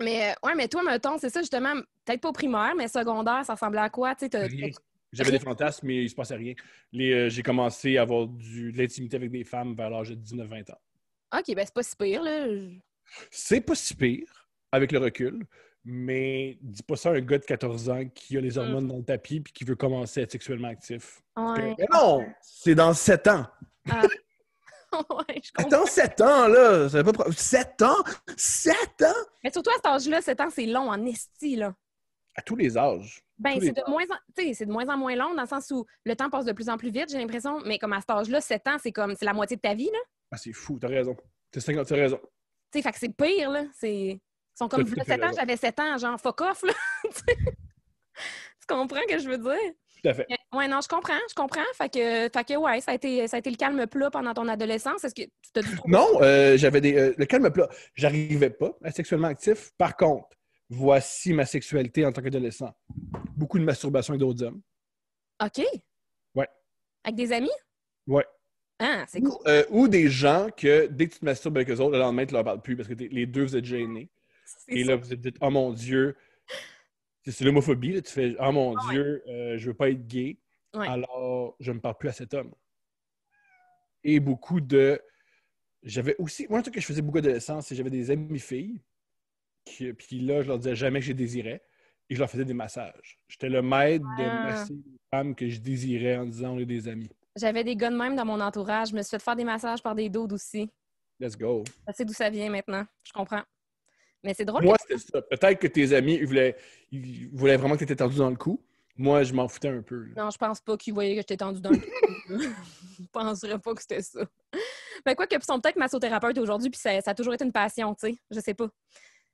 Mais, euh, ouais, mais toi, mettons, c'est ça justement, peut-être pas au primaire, mais secondaire, ça ressemblait à quoi? j'avais des fantasmes, mais il se passait rien. Euh, j'ai commencé à avoir du, de l'intimité avec des femmes vers l'âge de 19-20 ans. OK, ben c'est pas si pire, là. C'est pas si pire, avec le recul mais dis pas ça à un gars de 14 ans qui a les hormones mm. dans le tapis puis qui veut commencer à être sexuellement actif. non! C'est dans 7 ans! Ah. Attends, 7 ans, là! 7 ans? 7 ans? Mais surtout à cet âge-là, 7 ans, c'est long en esti, là. À tous les âges. Ben, c'est de, moins en... moins en moins long, dans le sens où le temps passe de plus en plus vite, j'ai l'impression. Mais comme à cet âge-là, 7 ans, c'est comme c'est la moitié de ta vie, là. Ah, c'est fou, t'as raison. T'as t'as raison. Tu sais, fait c'est pire, là. C'est sont comme, 7 ans, j'avais 7 ans, genre, fuck off, là. tu comprends ce que je veux dire? Tout à fait. Ouais, non, je comprends, je comprends. Fait que, ouais, ça a, été, ça a été le calme plat pendant ton adolescence. Est-ce que tu Non, euh, j'avais des. Euh, le calme plat, j'arrivais pas à sexuellement actif. Par contre, voici ma sexualité en tant qu'adolescent. Beaucoup de masturbation avec d'autres hommes. OK. Ouais. Avec des amis? Ouais. Ah, c'est cool. Euh, ou, des gens que dès que tu te masturbes avec eux autres, le lendemain, tu leur parles plus parce que les deux, vous êtes gênés. Et là, vous vous dites, oh mon Dieu, c'est l'homophobie. Tu fais, oh mon Dieu, euh, je veux pas être gay, alors je ne parle plus à cet homme. Et beaucoup de. J'avais aussi. Moi, un truc que je faisais beaucoup d'adolescence, c'est j'avais des amis filles, qui... puis là, je leur disais jamais que je désirais, et je leur faisais des massages. J'étais le maître de ah. masser des femmes que je désirais en disant on est des amis. J'avais des gars de même dans mon entourage. Je me suis fait faire des massages par des dodes aussi. Let's go. C'est d'où ça vient maintenant. Je comprends. Mais c'est drôle. Moi, c'était ça. Peut-être que tes amis, voulaient, voulaient vraiment que tu étais tendu dans le cou. Moi, je m'en foutais un peu. Non, je pense pas qu'ils voyaient que j'étais tendu dans le cou. je penserais pas que c'était ça. Mais quoi que, ils sont peut-être massothérapeutes aujourd'hui, puis ça, a toujours été une passion, tu sais. Je sais pas.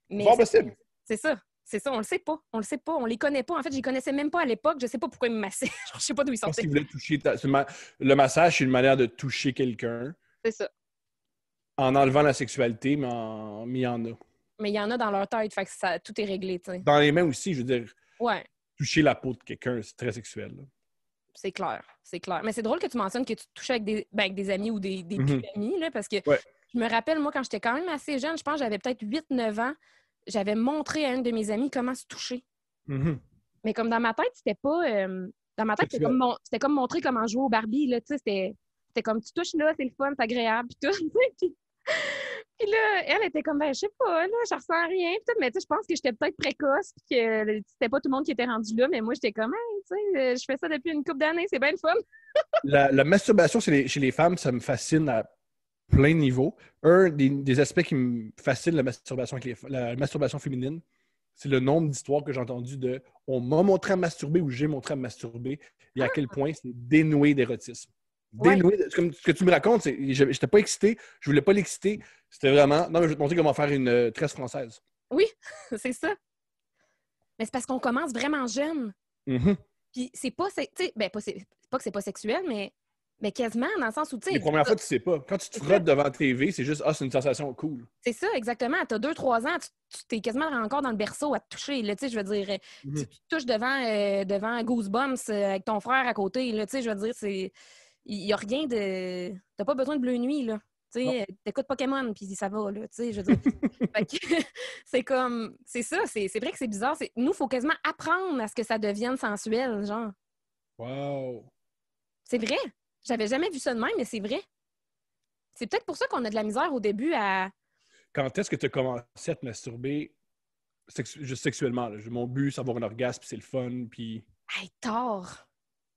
Mais possible. C'est ça. C'est ça, on le sait pas. On le sait pas. On les connaît pas. En fait, je les connaissais même pas à l'époque. Je sais pas pourquoi ils me massaient. je sais pas d'où ils sortaient. Ils toucher Le massage, c'est une manière de toucher quelqu'un. C'est ça. En enlevant la sexualité, mais en m'y en mais il y en a dans leur tête, fait que ça, tout est réglé. Dans les mains aussi, je veux dire, ouais. toucher la peau de quelqu'un, c'est très sexuel. C'est clair, c'est clair. Mais c'est drôle que tu mentionnes que tu touches avec des, ben, des amis ou des, des mhm. amis, là, parce que je me rappelle, moi, quand j'étais quand même assez jeune, je pense que j'avais peut-être 8-9 ans, j'avais montré à une de mes amies comment se toucher. Mhm. Mais comme dans ma tête, c'était pas. Euh, dans ma tête, c'était comme, comme, montrer comment jouer au Barbie, là, tu sais, c'était, comme tu touches là, c'est le fun, c'est agréable, puis tout. Puis là, elle était comme, ben, je sais pas, là, je ressens rien. tout, mais tu sais, je pense que j'étais peut-être précoce, puis que c'était pas tout le monde qui était rendu là, mais moi, j'étais comme, tu sais, euh, je fais ça depuis une couple d'années, c'est bien le fun. la, masturbation chez les, chez les, femmes, ça me fascine à plein niveau Un des, aspects qui me fascine la masturbation, la masturbation féminine, c'est le nombre d'histoires que j'ai entendues de on m'a montré à masturber ou j'ai montré à masturber et à ah! quel point c'est dénoué d'érotisme dénouer. ce que tu me racontes, je n'étais pas excité, je voulais pas l'exciter. C'était vraiment, non, mais je vais te montrer comment faire une euh, tresse française. Oui, c'est ça. Mais c'est parce qu'on commence vraiment jeune. Mm-hmm. Puis c'est pas, ben, pas, pas que c'est pas sexuel, mais, mais quasiment dans le sens où, tu sais. Les premières fois, tu sais pas. Quand tu te frottes devant la TV, c'est juste, ah, c'est une sensation cool. C'est ça, exactement. Tu as deux, trois ans, tu t'es quasiment encore dans le berceau à te toucher, là, tu sais, je veux dire. Euh, tu, mm-hmm. touches devant, euh, devant Goosebumps avec ton frère à côté, là, tu sais, je veux dire, c'est il n'y a rien de. T'as pas besoin de bleu nuit, là. Tu t'écoutes Pokémon, puis ça va, là. Tu sais, je c'est comme. C'est ça, c'est vrai que c'est bizarre. Nous, il faut quasiment apprendre à ce que ça devienne sensuel, genre. Wow! C'est vrai! J'avais jamais vu ça de même, mais c'est vrai. C'est peut-être pour ça qu'on a de la misère au début à. Quand est-ce que tu as commencé à te masturber juste sexuellement? Là? Mon but, c'est avoir un orgasme, c'est le fun, puis. Hey, tort!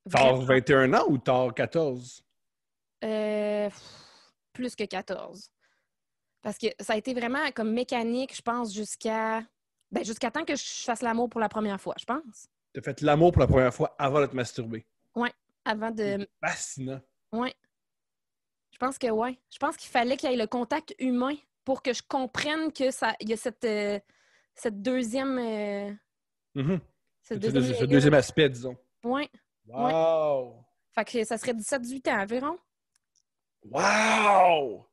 T'as 21 ans ou t'as 14? Euh, plus que 14. Parce que ça a été vraiment comme mécanique, je pense, jusqu'à ben, jusqu'à temps que je fasse l'amour pour la première fois, je pense. T'as fait l'amour pour la première fois avant de te masturber? Oui, avant de. Fascinant. Oui. Je pense que oui. Je pense qu'il fallait qu'il y ait le contact humain pour que je comprenne que ça il y a cette, euh, cette deuxième. Euh, mm-hmm. deuxième... deuxième aspect, disons. Oui. Wow! Fait que ça serait 17-18 ans environ. Wow!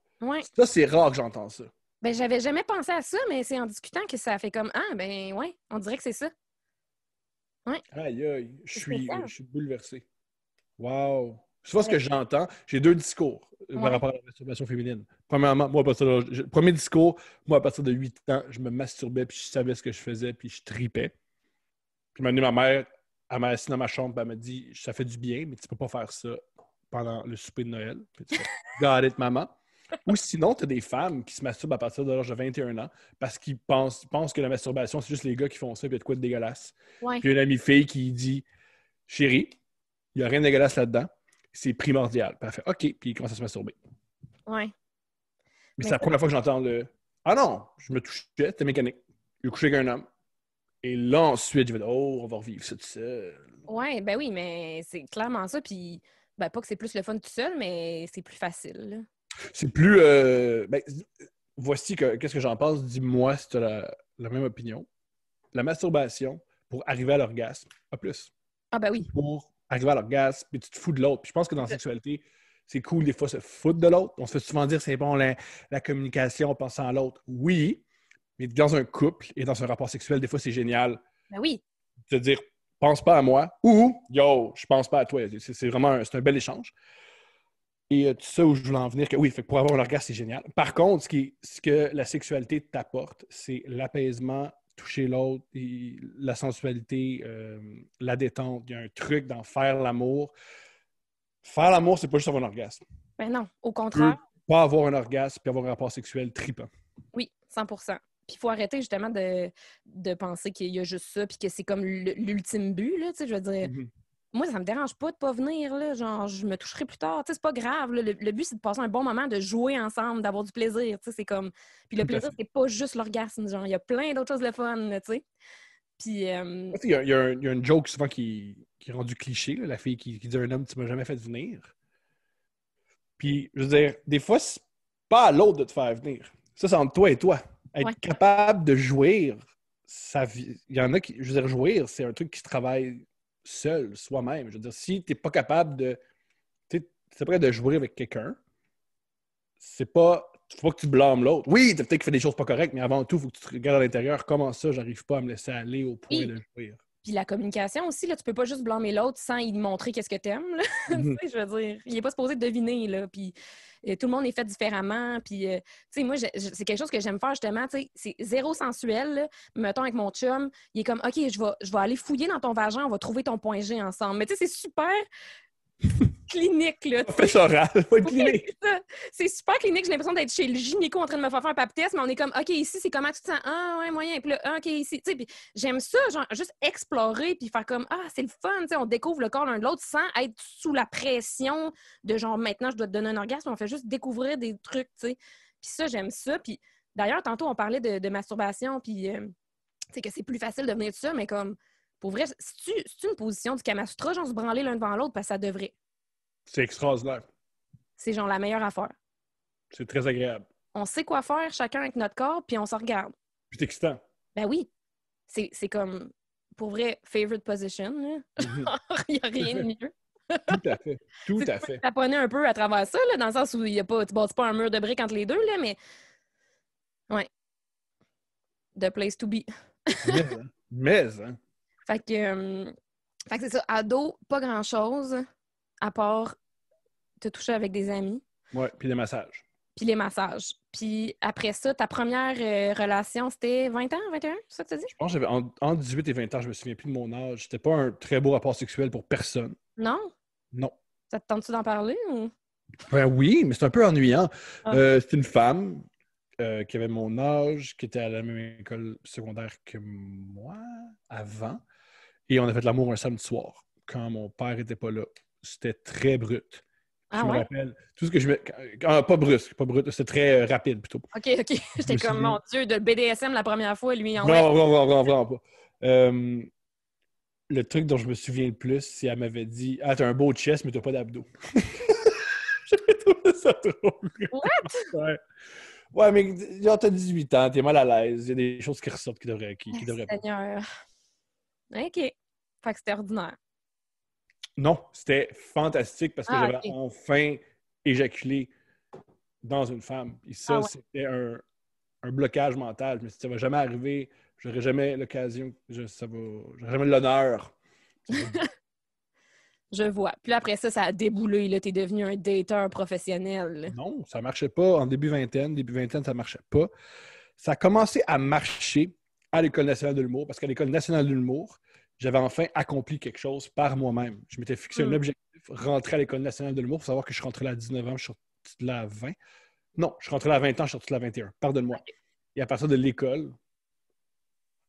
Ça, c'est rare que j'entends ça. Ben, j'avais jamais pensé à ça, mais c'est en discutant que ça fait comme Ah, ben ouais, on dirait que c'est ça. Ouais. Aïe, aïe, je suis, bouleversé. Wow! Je vois ce que j'entends. J'ai deux discours euh, par rapport à la masturbation féminine. Premièrement, moi, premier discours, moi, à partir de 8 ans, je me masturbais, puis je savais ce que je faisais, puis je tripais. Puis maintenant, ma mère elle m'a assis dans ma chambre, ben, elle me dit Ça fait du bien, mais tu peux pas faire ça pendant le souper de Noël. Got it, maman. Ou sinon, tu as des femmes qui se masturbent à partir de l'âge de 21 ans parce qu'ils pensent, pensent que la masturbation, c'est juste les gars qui font ça et il y a de quoi de dégueulasse. Puis une amie fille qui dit Chérie, il n'y a rien de dégueulasse là-dedans, c'est primordial. Puis elle fait OK, puis il commence à se masturber. Ouais. Mais, c'est la première fois que j'entends le Ah non, je me touchais, t'es mécanique. Je couché avec un homme, et là, ensuite, je vais dire, oh, on va revivre ça tout seul. Ouais, ben oui, mais c'est clairement ça. Puis, ben, pas que c'est plus le fun tout seul, mais c'est plus facile. C'est plus. Euh, ben, voici qu'est-ce que j'en pense. Dis-moi si tu as la, même opinion. La masturbation, pour arriver à l'orgasme, pas plus. Ah, ben oui. Pour arriver à l'orgasme, puis tu te fous de l'autre. Puis je pense que dans la sexualité, c'est cool des fois se foutre de l'autre. On se fait souvent dire c'est bon la, la communication, en pensant à l'autre. Oui, mais dans un couple et dans un rapport sexuel, des fois, c'est génial. Ben oui. De dire, pense pas à moi ou, yo, je pense pas à toi. C'est vraiment un, bel échange. Et euh, tout ça où je voulais en venir, que oui, fait pour avoir un orgasme, c'est génial. Par contre, ce, que la sexualité t'apporte, c'est l'apaisement, toucher l'autre, la sensualité, euh, la détente. Il y a un truc dans faire l'amour. Faire l'amour, c'est pas juste avoir un orgasme. Mais ben non, au contraire. pas avoir un orgasme puis avoir un rapport sexuel tripant. Oui, 100 puis il faut arrêter justement de, penser qu'il y a juste ça, puis que c'est comme l'ultime but, là, tu sais, je veux dire. Mm-hmm. Moi, ça me dérange pas de pas venir, là. Genre, je me toucherai plus tard. Tu sais, c'est pas grave. Le, but, c'est de passer un bon moment, de jouer ensemble, d'avoir du plaisir. c'est comme. Puis le plaisir, c'est pas juste l'orgasme. Genre, il y a plein d'autres choses de fun, Puis. Il, y a, une joke souvent qui, qui est rendue cliché, la fille qui, dit à un homme, tu m'as jamais fait venir. Puis, je veux dire, des fois, c'est pas à l'autre de te faire venir. Ça, c'est entre toi et toi être capable de jouir Il y en a qui, je veux dire, jouir, c'est un truc qui se travaille seul, soi-même. Je veux dire, si tu n'es pas capable de. Tu es de jouer avec quelqu'un, c'est pas. Faut pas que tu blâmes l'autre. Oui, peut-être qu'il fait des choses pas correctes, mais avant tout, il faut que tu te regardes à l'intérieur. Comment ça, j'arrive pas à me laisser aller au point de jouir? Puis la communication aussi, là, tu peux pas juste blâmer l'autre sans y montrer qu'est-ce que tu aimes. Mhm. Tu sais, je veux dire, il n'est pas supposé deviner, là. Puis euh, tout le monde est fait différemment. Puis, euh, tu sais, moi, c'est quelque chose que j'aime faire, justement. Tu sais, c'est zéro sensuel, Mettons avec mon chum, il est comme, OK, je vais, je vais aller fouiller dans ton vagin, on va trouver ton point G ensemble. Mais tu sais, c'est super clinique. Là, clinique. c'est super clinique. J'ai l'impression d'être chez le gynéco en train de me faire faire un pap test, mais on est comme, OK, ici, c'est comment tu te sens? Ah, ouais, moyen. Puis là, OK, ici. j'aime ça, genre, juste explorer, puis faire comme, ah, c'est le fun. Tu sais, on découvre le corps l'un de l'autre sans être sous la pression de genre, maintenant, je dois te donner un orgasme. On fait juste découvrir des trucs, tu sais. Puis ça, j'aime ça. Puis d'ailleurs, tantôt, on parlait de, masturbation, puis, euh, que c'est plus facile de venir de ça, mais comme, pour vrai, c'est-tu une position du Kamasutra, genre se branler l'un devant l'autre, parce que ça devrait. C'est extraordinaire. C'est genre la meilleure affaire. C'est très agréable. On sait quoi faire chacun avec notre corps, puis on se regarde. Puis c'est excitant. Ben oui. C'est comme, pour vrai, favorite position. Là. Mhm. il n'y a rien de mieux. Tout à fait. Tout à fait. un peu à travers ça, là, dans le sens où il y a pas, tu ne bâtis pas un mur de briques entre les deux, là, mais. Ouais. The place to be. mais, hein. mais, hein. Fait que. Euh, fait que c'est ça. Ado, pas grand-chose à part te toucher avec des amis. Oui, puis les massages. Puis les massages. Puis après ça, ta première euh, relation, c'était 20 ans, 21, ça tu Je pense que en, 18 et 20 ans, je me souviens plus de mon âge. C'était pas un très beau rapport sexuel pour personne. Non? Non. Ça te tente-tu d'en parler ou? Ben oui, mais c'est un peu ennuyant. Ah. Euh, c'est une femme euh, qui avait mon âge, qui était à la même école secondaire que moi avant. Et on a fait l'amour un samedi soir, quand mon père n'était pas là c'était très brut. Ah je me rappelle, tout ce que je ah, pas brusque, pas brut, c'était très euh, rapide plutôt. OK, OK. J'étais comme, mon Dieu, de BDSM la première fois, lui, en Non, non, non, vraiment, vraiment pas. Euh, le truc dont je me souviens le plus, c'est qu'elle m'avait dit Ah, t'as un beau chest, mais t'as pas d'abdos. J'avais trouvé ça trop. What? ouais. mais genre, t'as 18 ans, t'es mal à l'aise, il y a des choses qui ressortent qui devraient. Qui, ah, devraient pas. OK. Fait que c'était ordinaire. Non, c'était fantastique parce que ah, j'avais enfin éjaculé dans une femme. Et ça, ah c'était un, blocage mental. Je me suis dit, ça va jamais arriver, j'aurai jamais l'occasion, Je va, jamais l'honneur. Je vois. Puis après ça, ça a déboulé. Là, es devenu un dateur professionnel. Non, ça marchait pas en début vingtaine. Début vingtaine, ça marchait pas. Ça a commencé à marcher à l'École nationale de l'humour, parce qu'à l'École nationale de l'humour, j'avais enfin accompli quelque chose par moi-même. Je m'étais fixé un hmm. objectif, rentrer à l'École nationale de l'humour, faut savoir que je suis rentré à 19 ans, je suis sorti là 20. Non, je suis rentré à 20 ans, je suis sorti là à 21. Pardonne-moi. Et à partir de l'école,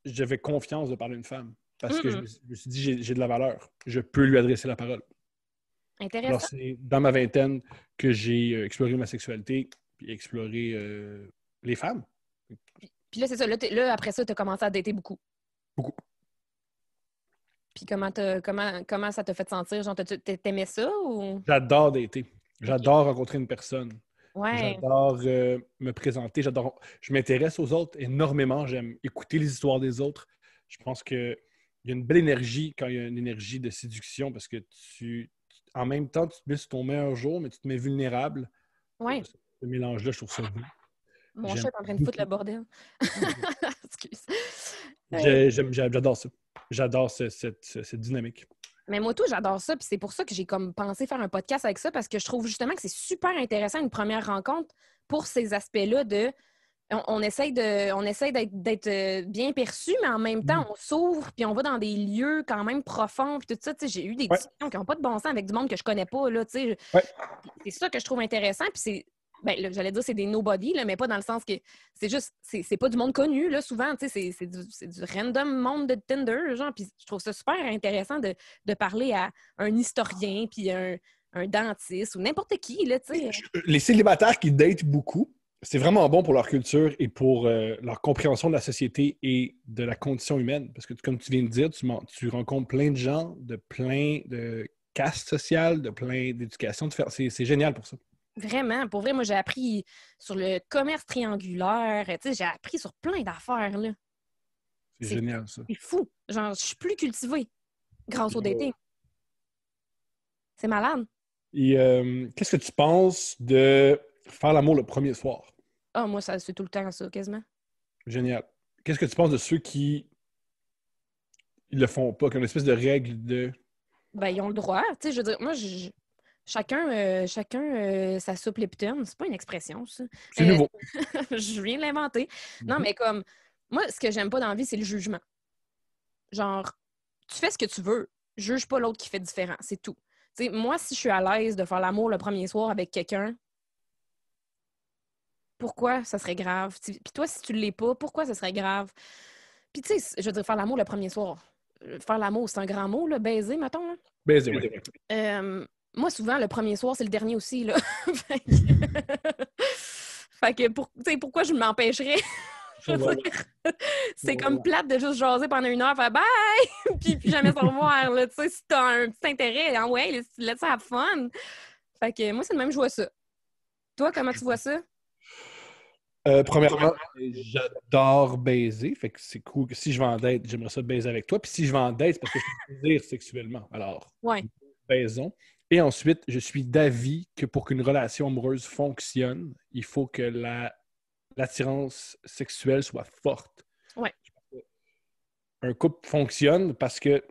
j'avais confiance de parler à une femme parce que je hmm. me, suis dit, j'ai de la valeur. Je peux lui adresser la parole. Intéressant. Alors, c'est dans ma vingtaine que j'ai euh, exploré ma sexualité puis exploré euh, les femmes. Puis là, c'est ça. là après ça, tu as commencé à dater beaucoup. Beaucoup. Puis comment, comment, comment ça te fait sentir? Genre, t'aimais ça ou? J'adore dater. J'adore rencontrer une personne. J'adore euh, me présenter. J'adore. Je m'intéresse aux autres énormément. J'aime écouter les histoires des autres. Je pense qu'il y a une belle énergie quand il y a une énergie de séduction parce que tu, en même temps, tu te mets sur ton meilleur jour, mais tu te mets vulnérable. Oui. Ce mélange-là, je trouve ça Mon chat est en train de foutre le bordel. Excuse. J'adore ça. J'adore cette, dynamique. Mais moi, tout, j'adore ça. Puis c'est pour ça que j'ai comme pensé faire un podcast avec ça parce que je trouve justement que c'est super intéressant une première rencontre pour ces aspects-là de. On, essaye de, on essaye d'être euh, bien perçu, mais en même temps, mm. on s'ouvre puis on va dans des lieux quand même profonds puis tout ça. j'ai eu des discussions qui n'ont pas de bon sens avec du monde que je connais pas là. C'est ça que je trouve intéressant. Puis ben, j'allais dire c'est des nobody, mais pas dans le sens que c'est juste, c'est pas du monde connu, là, souvent, tu c'est du, du, random monde de Tinder, genre, puis je trouve ça super intéressant de, parler à un historien, puis un, un dentiste, ou n'importe qui, là, tu sais. Les célibataires qui datent beaucoup, c'est vraiment bon pour leur culture et pour euh, leur compréhension de la société et de la condition humaine, parce que comme tu viens de dire, tu, tu rencontres plein de gens, de plein de castes sociales, de plein d'éducation, c'est génial pour ça. Vraiment, pour vrai, moi j'ai appris sur le commerce triangulaire, j'ai appris sur plein d'affaires là. C'est génial ça. C'est fou, genre je suis plus cultivée grâce au dating. C'est malade. Et euh, qu'est-ce que tu penses de faire l'amour le premier soir? Ah, moi, ça c'est tout le temps, ça, quasiment. Génial. Qu'est-ce que tu penses de ceux qui ils le font pas, comme une espèce de règle de. Ben, ils ont le droit. Tu sais, je veux dire, moi, je, Chacun, euh, chacun euh, sa soupe Lipton. C'est pas une expression, ça. C'est nouveau. Euh, je viens de l'inventer. Non, mhm. mais comme, moi, ce que j'aime pas dans la vie, c'est le jugement. Genre, tu fais ce que tu veux. Juge pas l'autre qui fait différent. C'est tout. Tu sais, moi, si je suis à l'aise de faire l'amour le premier soir avec quelqu'un, pourquoi ça serait grave? Puis toi, si tu l'es pas, pourquoi ça serait grave? Puis tu sais, je veux dire, faire l'amour le premier soir. Faire l'amour, c'est un grand mot, là, baiser, mettons. Hein? Baiser, oui. Euh, moi, souvent, le premier soir, c'est le dernier aussi, là. fait, que... tu sais, pourquoi je m'empêcherais? c'est comme plate de juste jaser pendant une heure, faire bye! puis, jamais se revoir, là. Tu sais, si t'as un petit intérêt, en ah ouais, let's have fun! Fait que moi, c'est le même, je vois ça. Toi, comment tu vois ça? Euh, premièrement, j'adore baiser. Fait que c'est cool si je vais en date, j'aimerais ça baiser avec toi. Puis si je vais en date, c'est parce que je te plaisir sexuellement. Alors, ouais. baisons. Et ensuite, je suis d'avis que pour qu'une relation amoureuse fonctionne, il faut que la, l'attirance sexuelle soit forte. Un couple fonctionne parce que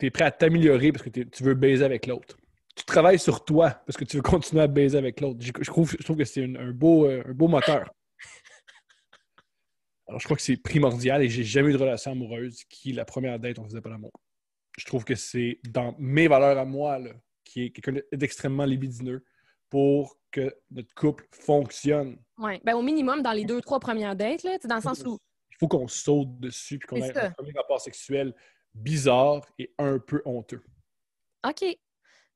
tu es prêt à t'améliorer parce que tu veux baiser avec l'autre. Tu travailles sur toi parce que tu veux continuer à baiser avec l'autre. Je, trouve, que c'est un, beau, euh, un beau moteur. Alors, je crois que c'est primordial et j'ai jamais eu de relation amoureuse qui, la première date, on faisait pas l'amour. Je trouve que c'est dans mes valeurs à moi. Là qui est quelqu'un d'extrêmement libidineux pour que notre couple fonctionne. Oui, ben, au minimum dans les deux, trois premières dates, là, dans le sens où. Il faut qu'on saute dessus puis qu'on ait un premier rapport sexuel bizarre et un peu honteux. OK.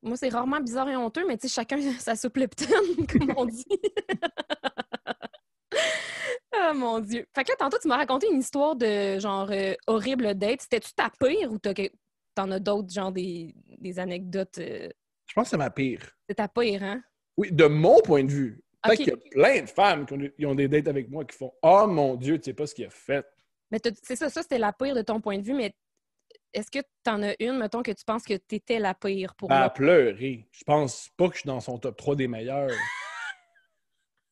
Moi, c'est rarement bizarre et honteux, mais tu sais, chacun sa soupe leptane, comme on dit. oh, mon Dieu. Fait que là, tantôt, tu m'as raconté une histoire de genre euh, horrible date. C'était-tu ta pire ou t'en as d'autres, genre des, anecdotes euh, je pense que c'est ma pire. C'est ta pire, hein? Oui, de mon point de vue. Peut-être qu'il y a plein de femmes qui ont des dates avec moi qui font Oh mon Dieu, tu sais pas ce qu'il a fait. Mais c'est ça, ça c'était la pire de ton point de vue, mais est-ce que tu en as une, mettons, que tu penses que tu étais la pire pour ben, moi? Elle pleurer. Je pense pas que je suis dans son top 3 des meilleurs.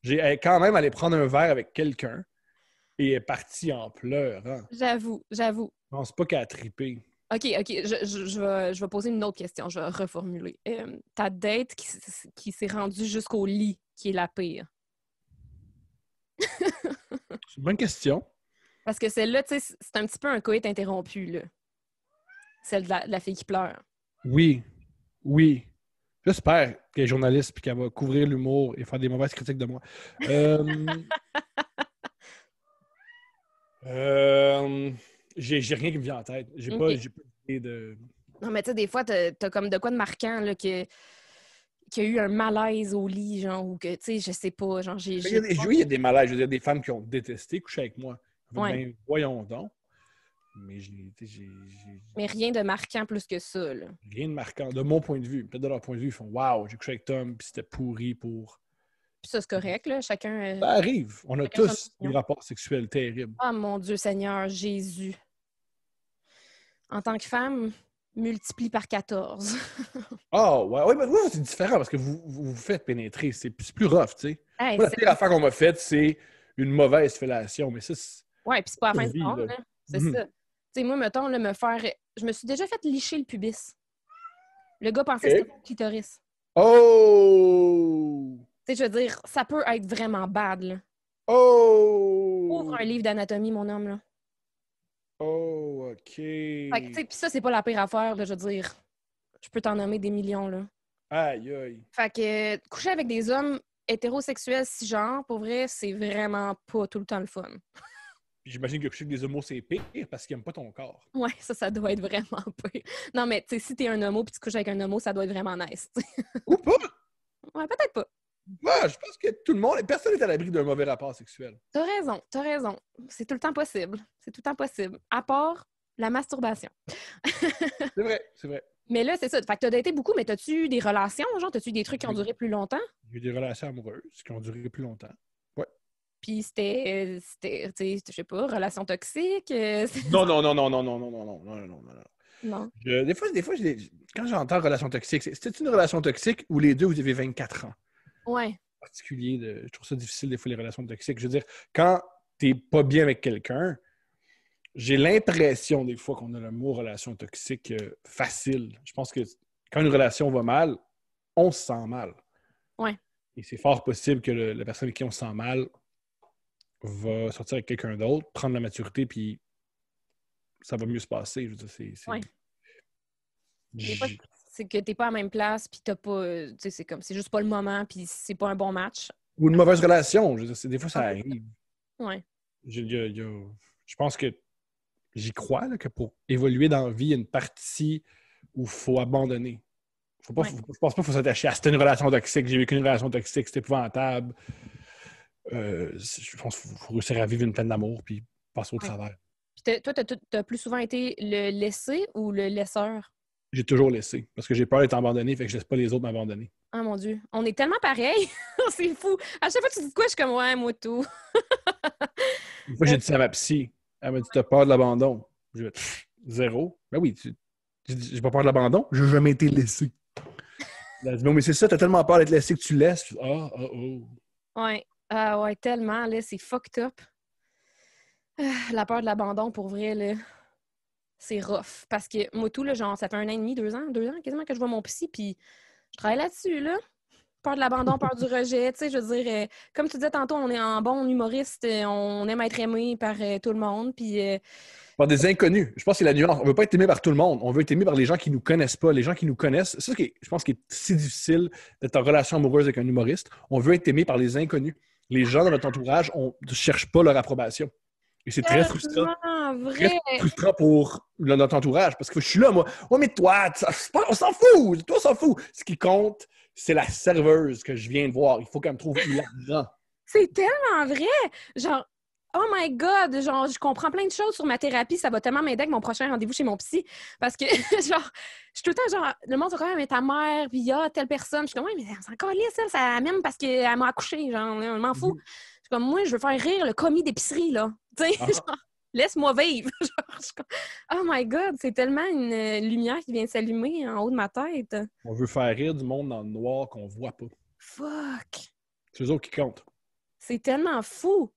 J'ai quand même allé prendre un verre avec quelqu'un et est parti en pleurant. J'avoue, j'avoue. Je pense pas qu'elle a trippé. OK, OK, je, je, vais, poser une autre question, je vais reformuler. Euh, ta date qui, qui s'est rendue jusqu'au lit, qui est la pire? c'est une bonne question. Parce que celle-là, tu sais, c'est un petit peu un coït interrompu, là. Celle de la, fille qui pleure. Oui, oui. J'espère qu'elle est journaliste et qu'elle va couvrir l'humour et faire des mauvaises critiques de moi. Euh, euh, j'ai rien qui me vient en tête. J'ai pas, pas de. Non, mais tu sais, des fois, t'as as comme de quoi de marquant, là, que qu'il y a eu un malaise au lit, genre, ou que, tu sais, je sais pas, genre, j'ai... Oui, il y a des malaises. Je veux dire, des femmes qui ont détesté coucher avec moi. Ben, voyons donc. Mais j'ai... Mais rien de marquant plus que ça, là. Rien de marquant, de mon point de vue. Peut-être de leur point de vue, ils font « Wow, j'ai couché avec Tom, puis c'était pourri pour... » Puis ça, c'est correct, là. Chacun... Euh, ça arrive. On a tous des rapports sexuels terribles. Ah, mon Dieu Seigneur, Jésus en tant que femme, multiplie par 14. Ah, oh, ouais, mais c'est différent parce que vous vous, faites pénétrer. C'est plus, rough, tu sais. la pire affaire qu'on m'a faite, c'est une mauvaise fellation, mais ça, c'est. Ouais, puis c'est pas la fin du monde, hein. C'est mm-hmm. ça. Tu sais, moi, mettons, là, me faire. Je me suis déjà fait licher le pubis. Le gars pensait que c'était le clitoris. Oh! Tu sais, je veux dire, ça peut être vraiment bad, là. Oh! Ouvre un livre d'anatomie, mon homme, là. Oh, OK. Puis ça, c'est pas la pire affaire, je veux dire. Je peux t'en nommer des millions, là. Aïe, aïe. Fait que coucher avec des hommes hétérosexuels, genre, pour vrai, c'est vraiment pas tout le temps le fun. J'imagine que coucher avec des homos, c'est pire parce qu'ils aiment pas ton corps. Ouais, ça, ça doit être vraiment pire. Non, mais tu sais, si t'es un homo puis tu couches avec un homo, ça doit être vraiment nice. Ou pas! Ouais, peut-être pas. Moi, je pense que tout le monde, personne n'est à l'abri d'un mauvais rapport sexuel. T'as raison, t'as raison. C'est tout le temps possible. C'est tout le temps possible. À part la masturbation. c'est vrai, c'est vrai. Mais là, c'est ça. Fait que t'as daté beaucoup, mais t'as-tu des relations, genre? T'as-tu des trucs qui ont duré plus longtemps? J'ai eu des relations amoureuses qui ont duré plus longtemps. Ouais. Puis c'était, c'était, je sais pas, relation toxique? Non, non, non, non, non, non, non, non, non, non, non, non, des fois, des fois quand j'entends relation toxique, c'est une relation toxique où les deux, vous avez 24 ans. Particulier, je trouve ça difficile des fois les relations toxiques. Je veux dire, quand t'es pas bien avec quelqu'un, j'ai l'impression des fois qu'on a le mot relation toxique euh, facile. Je pense que quand une relation va mal, on se sent mal. Ouais. Et c'est fort possible que la personne avec qui on se sent mal va sortir avec quelqu'un d'autre, prendre la maturité, puis ça va mieux se passer. Je veux dire, c'est. C'est que t'es pas à la même place, puis t'as pas. Euh, c'est comme, c'est juste pas le moment, puis c'est pas un bon match. Ou une mauvaise relation. des fois, ça ah. arrive. Ouais. Je, pense que j'y crois que pour évoluer dans la vie, il y a une partie où il faut abandonner. je pense pas qu'il faut s'attacher à c'était une relation toxique, j'ai vécu une relation toxique, c'était épouvantable. Euh, je pense qu'il faut, réussir à vivre une pleine d'amour puis passer au travers. toi, tu plus souvent été le laissé ou le laisseur? j'ai toujours laissé parce que j'ai peur d'être abandonné, fait que je laisse pas les autres m'abandonner. Ah mon Dieu, on est tellement pareil, c'est fou. À chaque fois que tu dis quoi, je suis comme ouais, moi tout. moi j'ai dit ça à ma psy, elle m'a dit t'as peur de l'abandon. Je vais zéro. Ben oui, tu... j'ai pas peur de l'abandon, je n'ai jamais été laissé. Elle a dit non mais c'est ça, t'as tellement peur d'être laissé que tu laisses. Ah oh, oh. Ouais, ah ouais tellement là, c'est fucked up. Ah, la peur de l'abandon pour vrai là c'est rough. Parce que moi, tout, le genre, ça fait un an et demi, deux ans, deux ans quasiment que je vois mon psy, puis je travaille là-dessus, là. Peur de l'abandon, peur du rejet, tu sais, je veux dire, euh, comme tu disais tantôt, on est un bon humoriste, euh, on aime être aimé par euh, tout le monde, puis... Par des inconnus. Je pense que c'est la nuance. On veut pas être aimé par tout le monde. On veut être aimé par les gens qui nous connaissent pas, les gens qui nous connaissent. C'est ça, qui est, je pense, qui est si difficile d'être en relation amoureuse avec un humoriste. On veut être aimé par les inconnus. Les gens dans notre entourage, on ne cherche pas leur approbation. Et c'est très frustrant. Vrai. frustrant pour notre entourage. Parce que je suis là, moi. Ouais, mais toi, on s'en fout. Toi, on s'en fout. Ce qui compte, c'est la serveuse que je viens de voir. Il faut qu'elle me trouve C'est tellement vrai. Genre, oh my God, genre, je comprends plein de choses sur ma thérapie. Ça va tellement m'aider avec mon prochain rendez-vous chez mon psy. Parce que, genre, je suis tout le temps, genre, le monde, quand même, mais ta mère, puis il y a telle personne. Je suis comme, ouais, mais c'est encore lisse, elle, ça même parce qu'elle m'a accouché. Genre, on m'en fout. Mhm comme, moi, je veux faire rire le commis d'épicerie, là. Tu ah. laisse-moi vivre. oh my God, c'est tellement une euh, lumière qui vient s'allumer en haut de ma tête. On veut faire rire du monde dans le noir qu'on voit pas. Fuck! C'est eux autres qui comptent. C'est tellement fou!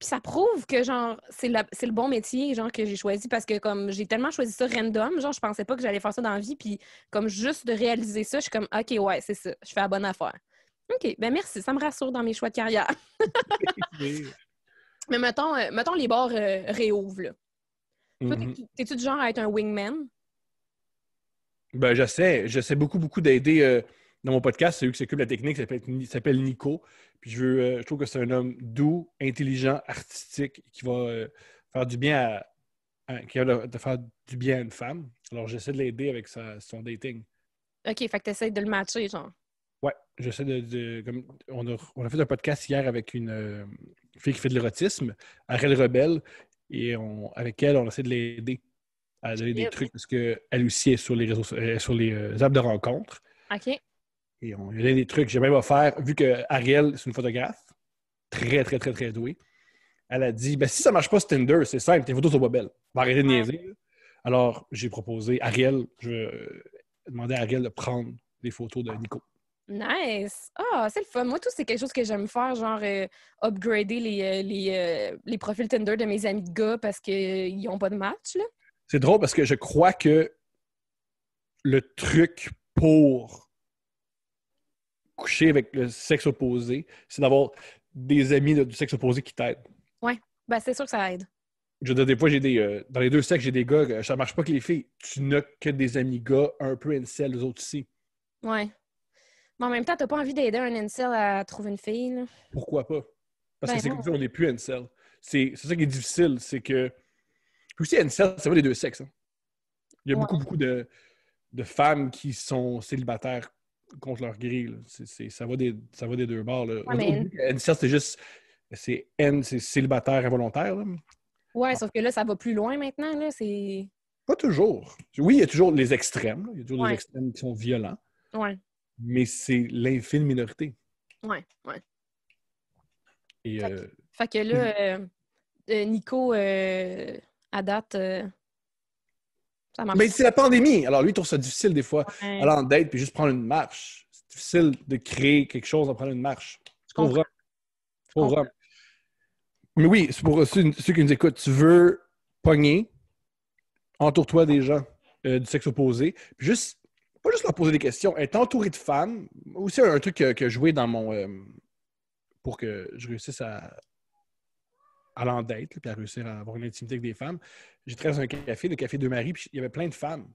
Puis ça prouve que, genre, c'est le bon métier, genre, que j'ai choisi parce que, comme, j'ai tellement choisi ça random, genre, je pensais pas que j'allais faire ça dans la vie. Puis, comme, juste de réaliser ça, je suis comme, OK, ouais, c'est ça, je fais la bonne affaire. OK, ben merci, ça me rassure dans mes choix de carrière. Mais mettons, euh, les bords euh, réouvrent. Mhm. T'es-tu du genre à être un wingman? Ben, j'essaie. J'essaie beaucoup, beaucoup d'aider euh, dans mon podcast. C'est lui qui s'occupe de la technique s'appelle Nico. Puis je, veux, je trouve que c'est un homme doux, intelligent, artistique, qui va faire du bien à, qui va faire du bien à une femme. Alors, j'essaie de l'aider avec sa, son dating. OK, fait que tu essaies de le matcher, genre j'essaie de. on, a, fait un podcast hier avec une euh, fille qui fait de l'érotisme, Ariel Rebelle, et on, avec elle, on essaie de l'aider à donner des trucs parce qu'elle aussi est sur les réseaux euh, sur les euh, apps de rencontre. OK. Et on a des trucs. J'ai même offert, vu que Ariel, c'est une photographe, très, très, très, très douée. Elle a dit ben, si ça marche pas, c'est Tinder, c'est simple, tes photos sont pas belles. On va arrêter de niaiser. Alors, j'ai proposé Ariel, je demandais à Ariel de prendre des photos de ah. Nico. Nice! Ah, c'est le fun. Moi, tout, c'est quelque chose que j'aime faire, genre euh, upgrader euh, euh, les, profils Tinder de mes amis gars parce qu'ils ont pas de match. Là. C'est drôle parce que je crois que le truc pour coucher avec le sexe opposé, c'est d'avoir des amis du sexe opposé qui t'aident. Oui, ben, c'est sûr que ça aide. Je dire, des fois, j'ai des. dans les deux sexes, j'ai des gars, ça marche pas que les filles. Tu n'as que des amis gars un peu celle les autres ici. Ouais. Mais en même temps, t'as pas envie d'aider un incel à trouver une fille. Pourquoi pas? Parce ben que c'est comme ça, on n'est plus incel. C'est ça qui est difficile, c'est que. Puis aussi, incel, ça va des deux sexes. Hein. Il y a beaucoup, beaucoup de, femmes qui sont célibataires contre leur gré. ça, va des, ça va des deux bords. c'est juste. C'est c'est célibataire involontaire. Là. Ouais, ah. sauf que là, ça va plus loin maintenant. Là. Pas toujours. Oui, il y a toujours les extrêmes. Il y a toujours des extrêmes qui sont violents. Ouais mais c'est l'infime minorité. Ouais, ouais. Euh, fait, que là, euh, euh, Nico, à date, ça marche. Mais ben, c'est la pandémie. Alors lui, il trouve ça difficile des fois, Alors aller en date puis juste prendre une marche. C'est difficile de créer quelque chose en prenant une marche. Tu comprends? Mais oui, c'est pour ceux, qui nous écoutent. Tu veux pogner, entoure-toi des gens du sexe opposé, puis juste juste leur poser des questions, être entouré de femmes. Aussi, un truc que, que je dans mon. Euh, pour que je réussisse à, à l'endette, puis à réussir à avoir une intimité avec des femmes. J'étais dans un café, le café de Marie, puis il y avait plein de femmes.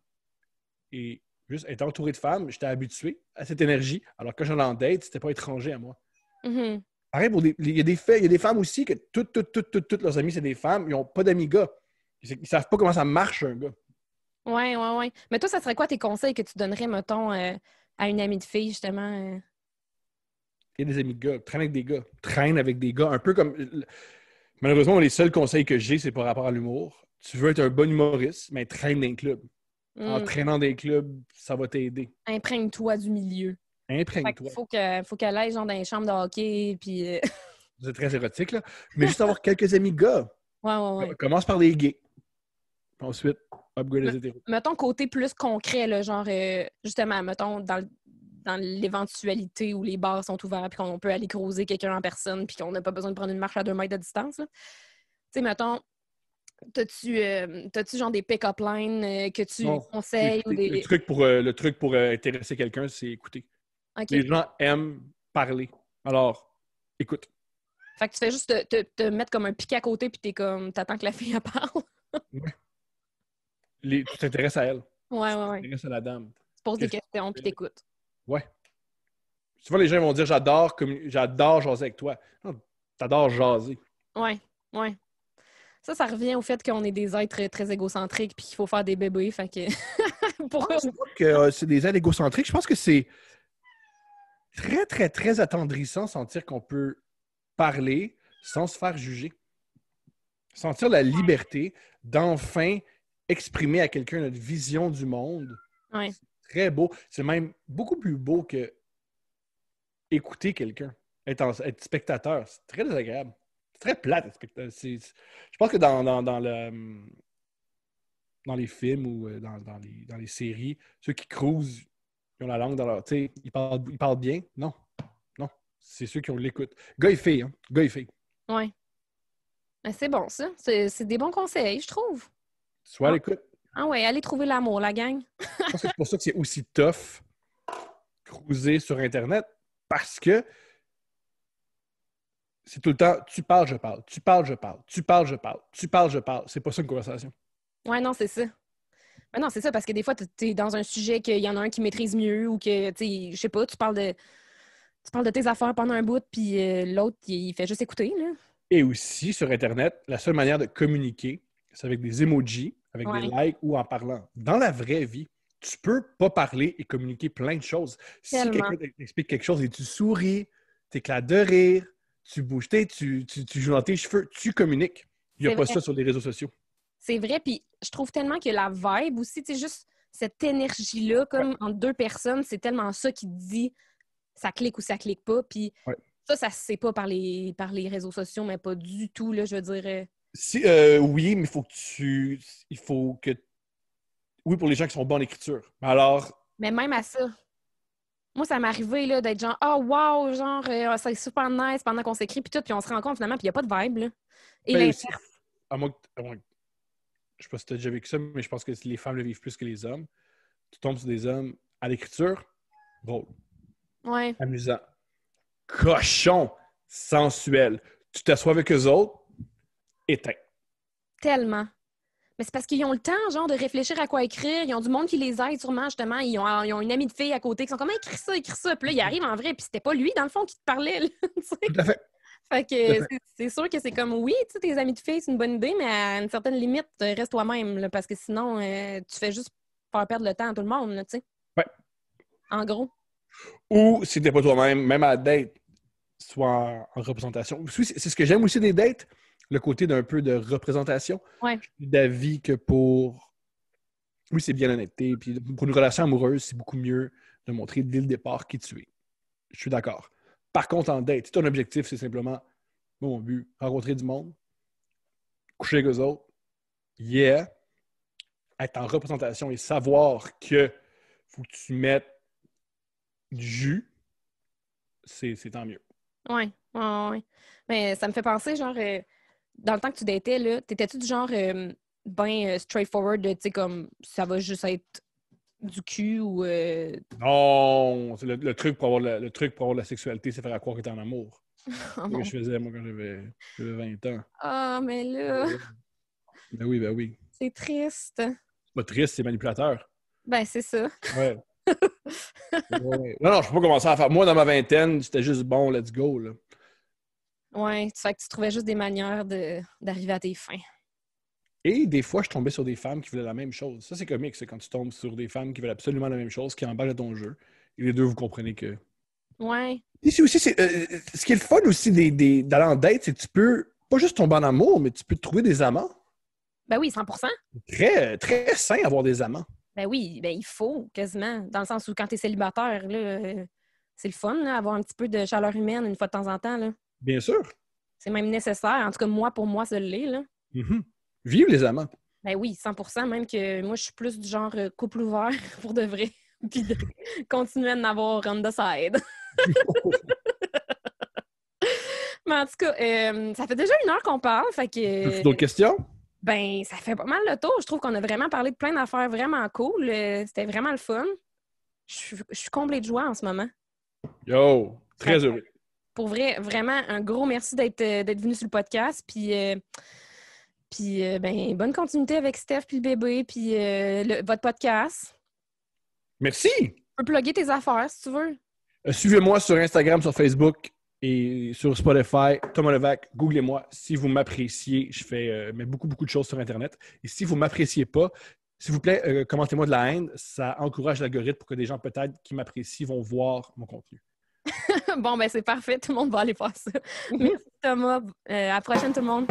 Et juste être entouré de femmes, j'étais habitué à cette énergie. Alors que quand j'en c'était pas étranger à moi. Mm-hmm. Pareil, il, y a des il des femmes aussi que toutes, toutes, toutes, toutes, toutes leurs amis c'est des femmes. Ils n'ont pas d'amis gars. Ils, ne savent pas comment ça marche, un gars. Oui, oui, oui. Mais toi, ça serait quoi tes conseils que tu donnerais, mettons, euh, à une amie de fille, justement? Euh... des amis de gars. Traîne avec des gars. Traîne avec des gars. Un peu comme. Euh, malheureusement, les seuls conseils que j'ai, c'est par rapport à l'humour. Tu veux être un bon humoriste, mais traîne dans un club. En mm. traînant dans clubs, ça va t'aider. Imprègne-toi du milieu. Imprègne-toi. Faut qu'elle faut aille genre dans les chambres de hockey, puis. Euh, c'est très érotique, là. Mais juste avoir quelques amis gars. Ouais, ouais, ouais. Commence par les gays. Ensuite, Mettons côté plus concret, là, genre, euh, justement, mettons, dans, l'éventualité où les bars sont ouverts puis qu'on peut aller croiser quelqu'un en personne puis qu'on n'a pas besoin de prendre une marche à deux mètres de distance. Tu sais, mettons, T'as-tu, euh, as genre des pick-up lines euh, que tu conseilles? Ou des... Le truc pour, le truc pour intéresser quelqu'un, c'est écouter. Les gens aiment parler. Alors, écoute. Fait que tu fais juste te, mettre comme un pic à côté, puis t'es comme, t'attends que la fille parle tu t'intéresses à elle. Ouais, ouais, ouais. Tu t'intéresses à la dame. Tu poses des questions puis t'écoutes. Ouais. vois, les gens vont dire J'adore j'adore jaser avec toi. T'adores jaser. Ouais, ouais. Ça, ça revient au fait qu'on est des êtres très égocentriques puis qu'il faut faire des bébés. Fait que. Pour... que euh, c'est des êtres égocentriques. Je pense que c'est très, très, très attendrissant sentir qu'on peut parler sans se faire juger. Sentir la liberté d'enfin exprimer à quelqu'un notre vision du monde. C'est très beau. C'est même beaucoup plus beau que écouter quelqu'un, être, spectateur. C'est très désagréable. C'est très plate, Je pense que dans, le, hum, dans les films ou euh, dans, les, séries, ceux qui cruisent, ils ont la langue dans leur. Ils parlent, ils parlent bien. Non. Non. C'est ceux qui ont l'écoute. Gars et filles. Hein? Gars et Oui. Ben, c'est bon, ça. C'est des bons conseils, je trouve. Sois à ah. l'écoute. Ah ouais, allez trouver l'amour, la gang. je pense que c'est pour ça que c'est aussi tough cruiser sur Internet parce que c'est tout le temps tu parles, je parle, tu parles, je parle, tu parles, je parle, tu parles, je parle. C'est pas ça une conversation. Ouais, non, c'est ça. Mais non, c'est ça, parce que des fois, tu es dans un sujet qu'il y en a un qui maîtrise mieux ou que, tu je sais pas, tu parles de. Tu parles de tes affaires pendant un bout, puis euh, l'autre, il fait juste écouter. Et aussi, sur Internet, la seule manière de communiquer, c'est avec des emojis, avec des likes ou en parlant. Dans la vraie vie, tu peux pas parler et communiquer plein de choses. Si quelqu'un t'explique quelque chose et tu souris, tu éclates de rire, tu bouges tu, tu, joues dans tes cheveux, tu communiques. Il n'y a pas ça sur les réseaux sociaux. C'est vrai, puis je trouve tellement que la vibe aussi, tu juste cette énergie-là, comme entre deux personnes, c'est tellement ça qui dit ça clique ou ça clique pas. Puis ça, ça se sait pas par les, par les réseaux sociaux, mais pas du tout, là, je veux dire. Euh, si, euh, oui, mais il faut que tu. Il faut que. Oui, pour les gens qui sont bons en écriture. Alors. Mais même à ça. Moi, ça m'est arrivé là, d'être genre, oh, wow, genre, ça euh, ah, c'est super nice pendant qu'on s'écrit, puis tout, puis on se rend compte finalement, puis il n'y a pas de vibe. Là. Et ben, À sais pas si tu as déjà vécu ça, mais je pense que les femmes le vivent plus que les hommes. Tu tombes sur des hommes à l'écriture, drôle. Ouais. Amusant. Cochon, sensuel. Tu t'assois avec eux autres, éteint. Tellement. Mais c'est parce qu'ils ont le temps, genre, de réfléchir à quoi écrire. Ils ont du monde qui les aide, sûrement, justement. Ils ont, ont une amie de fille à côté qui sont comme, écris ça, écris ça. Puis là, il arrive en vrai, puis c'était pas lui, dans le fond, qui te parlait. Là, Tout fait. que c'est sûr que c'est comme oui, tu sais, tes amis de fille, c'est une bonne idée, mais à une certaine limite, euh, reste toi-même, parce que sinon, euh, tu fais juste faire perdre le temps à tout le monde, tu sais. Ouais. En gros. Ou si t'es pas toi-même, même à la date, soit en représentation. C'est ce que j'aime aussi des dates, le côté d'un peu de représentation. d'avis que pour. Oui, c'est bien honnêteté Puis pour une relation amoureuse, c'est beaucoup mieux de montrer dès le départ qui tu es. Je suis d'accord. Par contre, en date, ton objectif, c'est simplement mon but, rencontrer du monde, coucher avec eux autres, yeah, être en représentation et savoir que faut que tu mettes du jus, c'est tant mieux. Oui, oui, Mais ça me fait penser, genre, euh, dans le temps que tu datais, là, t'étais-tu du genre bien euh, ben euh, straightforward de, tu sais, comme ça va juste être du cul ou. Euh? Non, le, truc pour avoir la, le truc pour avoir la sexualité, c'est faire croire que t'es en amour. oh que je faisais, moi, quand j'avais 20 ans. Ah, mais là. Ben oui, ben oui. C'est triste. C'est pas triste, c'est manipulateur. Ben, c'est ça. Ouais. ouais. Non, non, je peux pas commencer à faire. Moi, dans ma vingtaine, c'était juste bon, let's go. Là. Ouais, tu que tu trouvais juste des manières d'arriver à tes fins. Et des fois, je tombais sur des femmes qui voulaient la même chose. Ça, c'est comique, c'est quand tu tombes sur des femmes qui veulent absolument la même chose, qui emballent ton jeu. Et les deux, vous comprenez que. Ouais. aussi, euh, ce qui est le fun aussi des, des, d'aller en c'est que tu peux pas juste tomber en amour, mais tu peux trouver des amants. Ben oui, 100 Très, très sain avoir des amants. Ben oui, ben il faut quasiment. Dans le sens où quand tu es célibataire, euh, c'est le fun, là, avoir un petit peu de chaleur humaine une fois de temps en temps. Là. Bien sûr. C'est même nécessaire. En tout cas, moi, pour moi, ça l'est. Là. Mm-hmm. Vive les amants. Ben oui, 100 même que moi, je suis plus du genre euh, couple ouvert pour de vrai, puis de continuer à en avoir on the side. Mais en tout cas, euh, ça fait déjà une heure qu'on parle, fait que... D'autres questions? Ben, ça fait pas mal le tour. Je trouve qu'on a vraiment parlé de plein d'affaires vraiment cool. Euh, c'était vraiment le fun. Je, suis comblée de joie en ce moment. Yo! Très heureux pour vrai, vraiment, un gros merci d'être euh, venu sur le podcast. Puis, euh, puis euh, ben, bonne continuité avec Steph, puis le bébé, puis votre podcast. Merci. Tu peux plugger tes affaires si tu veux. Suivez-moi sur Instagram, sur Facebook et sur Spotify. Thomas Levac, googlez-moi. Si vous m'appréciez, je fais mais beaucoup, beaucoup de choses sur Internet. Et si vous ne m'appréciez pas, s'il vous plaît, commentez-moi de la haine. Ça encourage l'algorithme pour que des gens peut-être qui m'apprécient vont voir mon contenu. bon, ben c'est parfait. Tout le monde va aller voir ça. Mhm. Merci Thomas. Euh, à la prochaine tout le monde.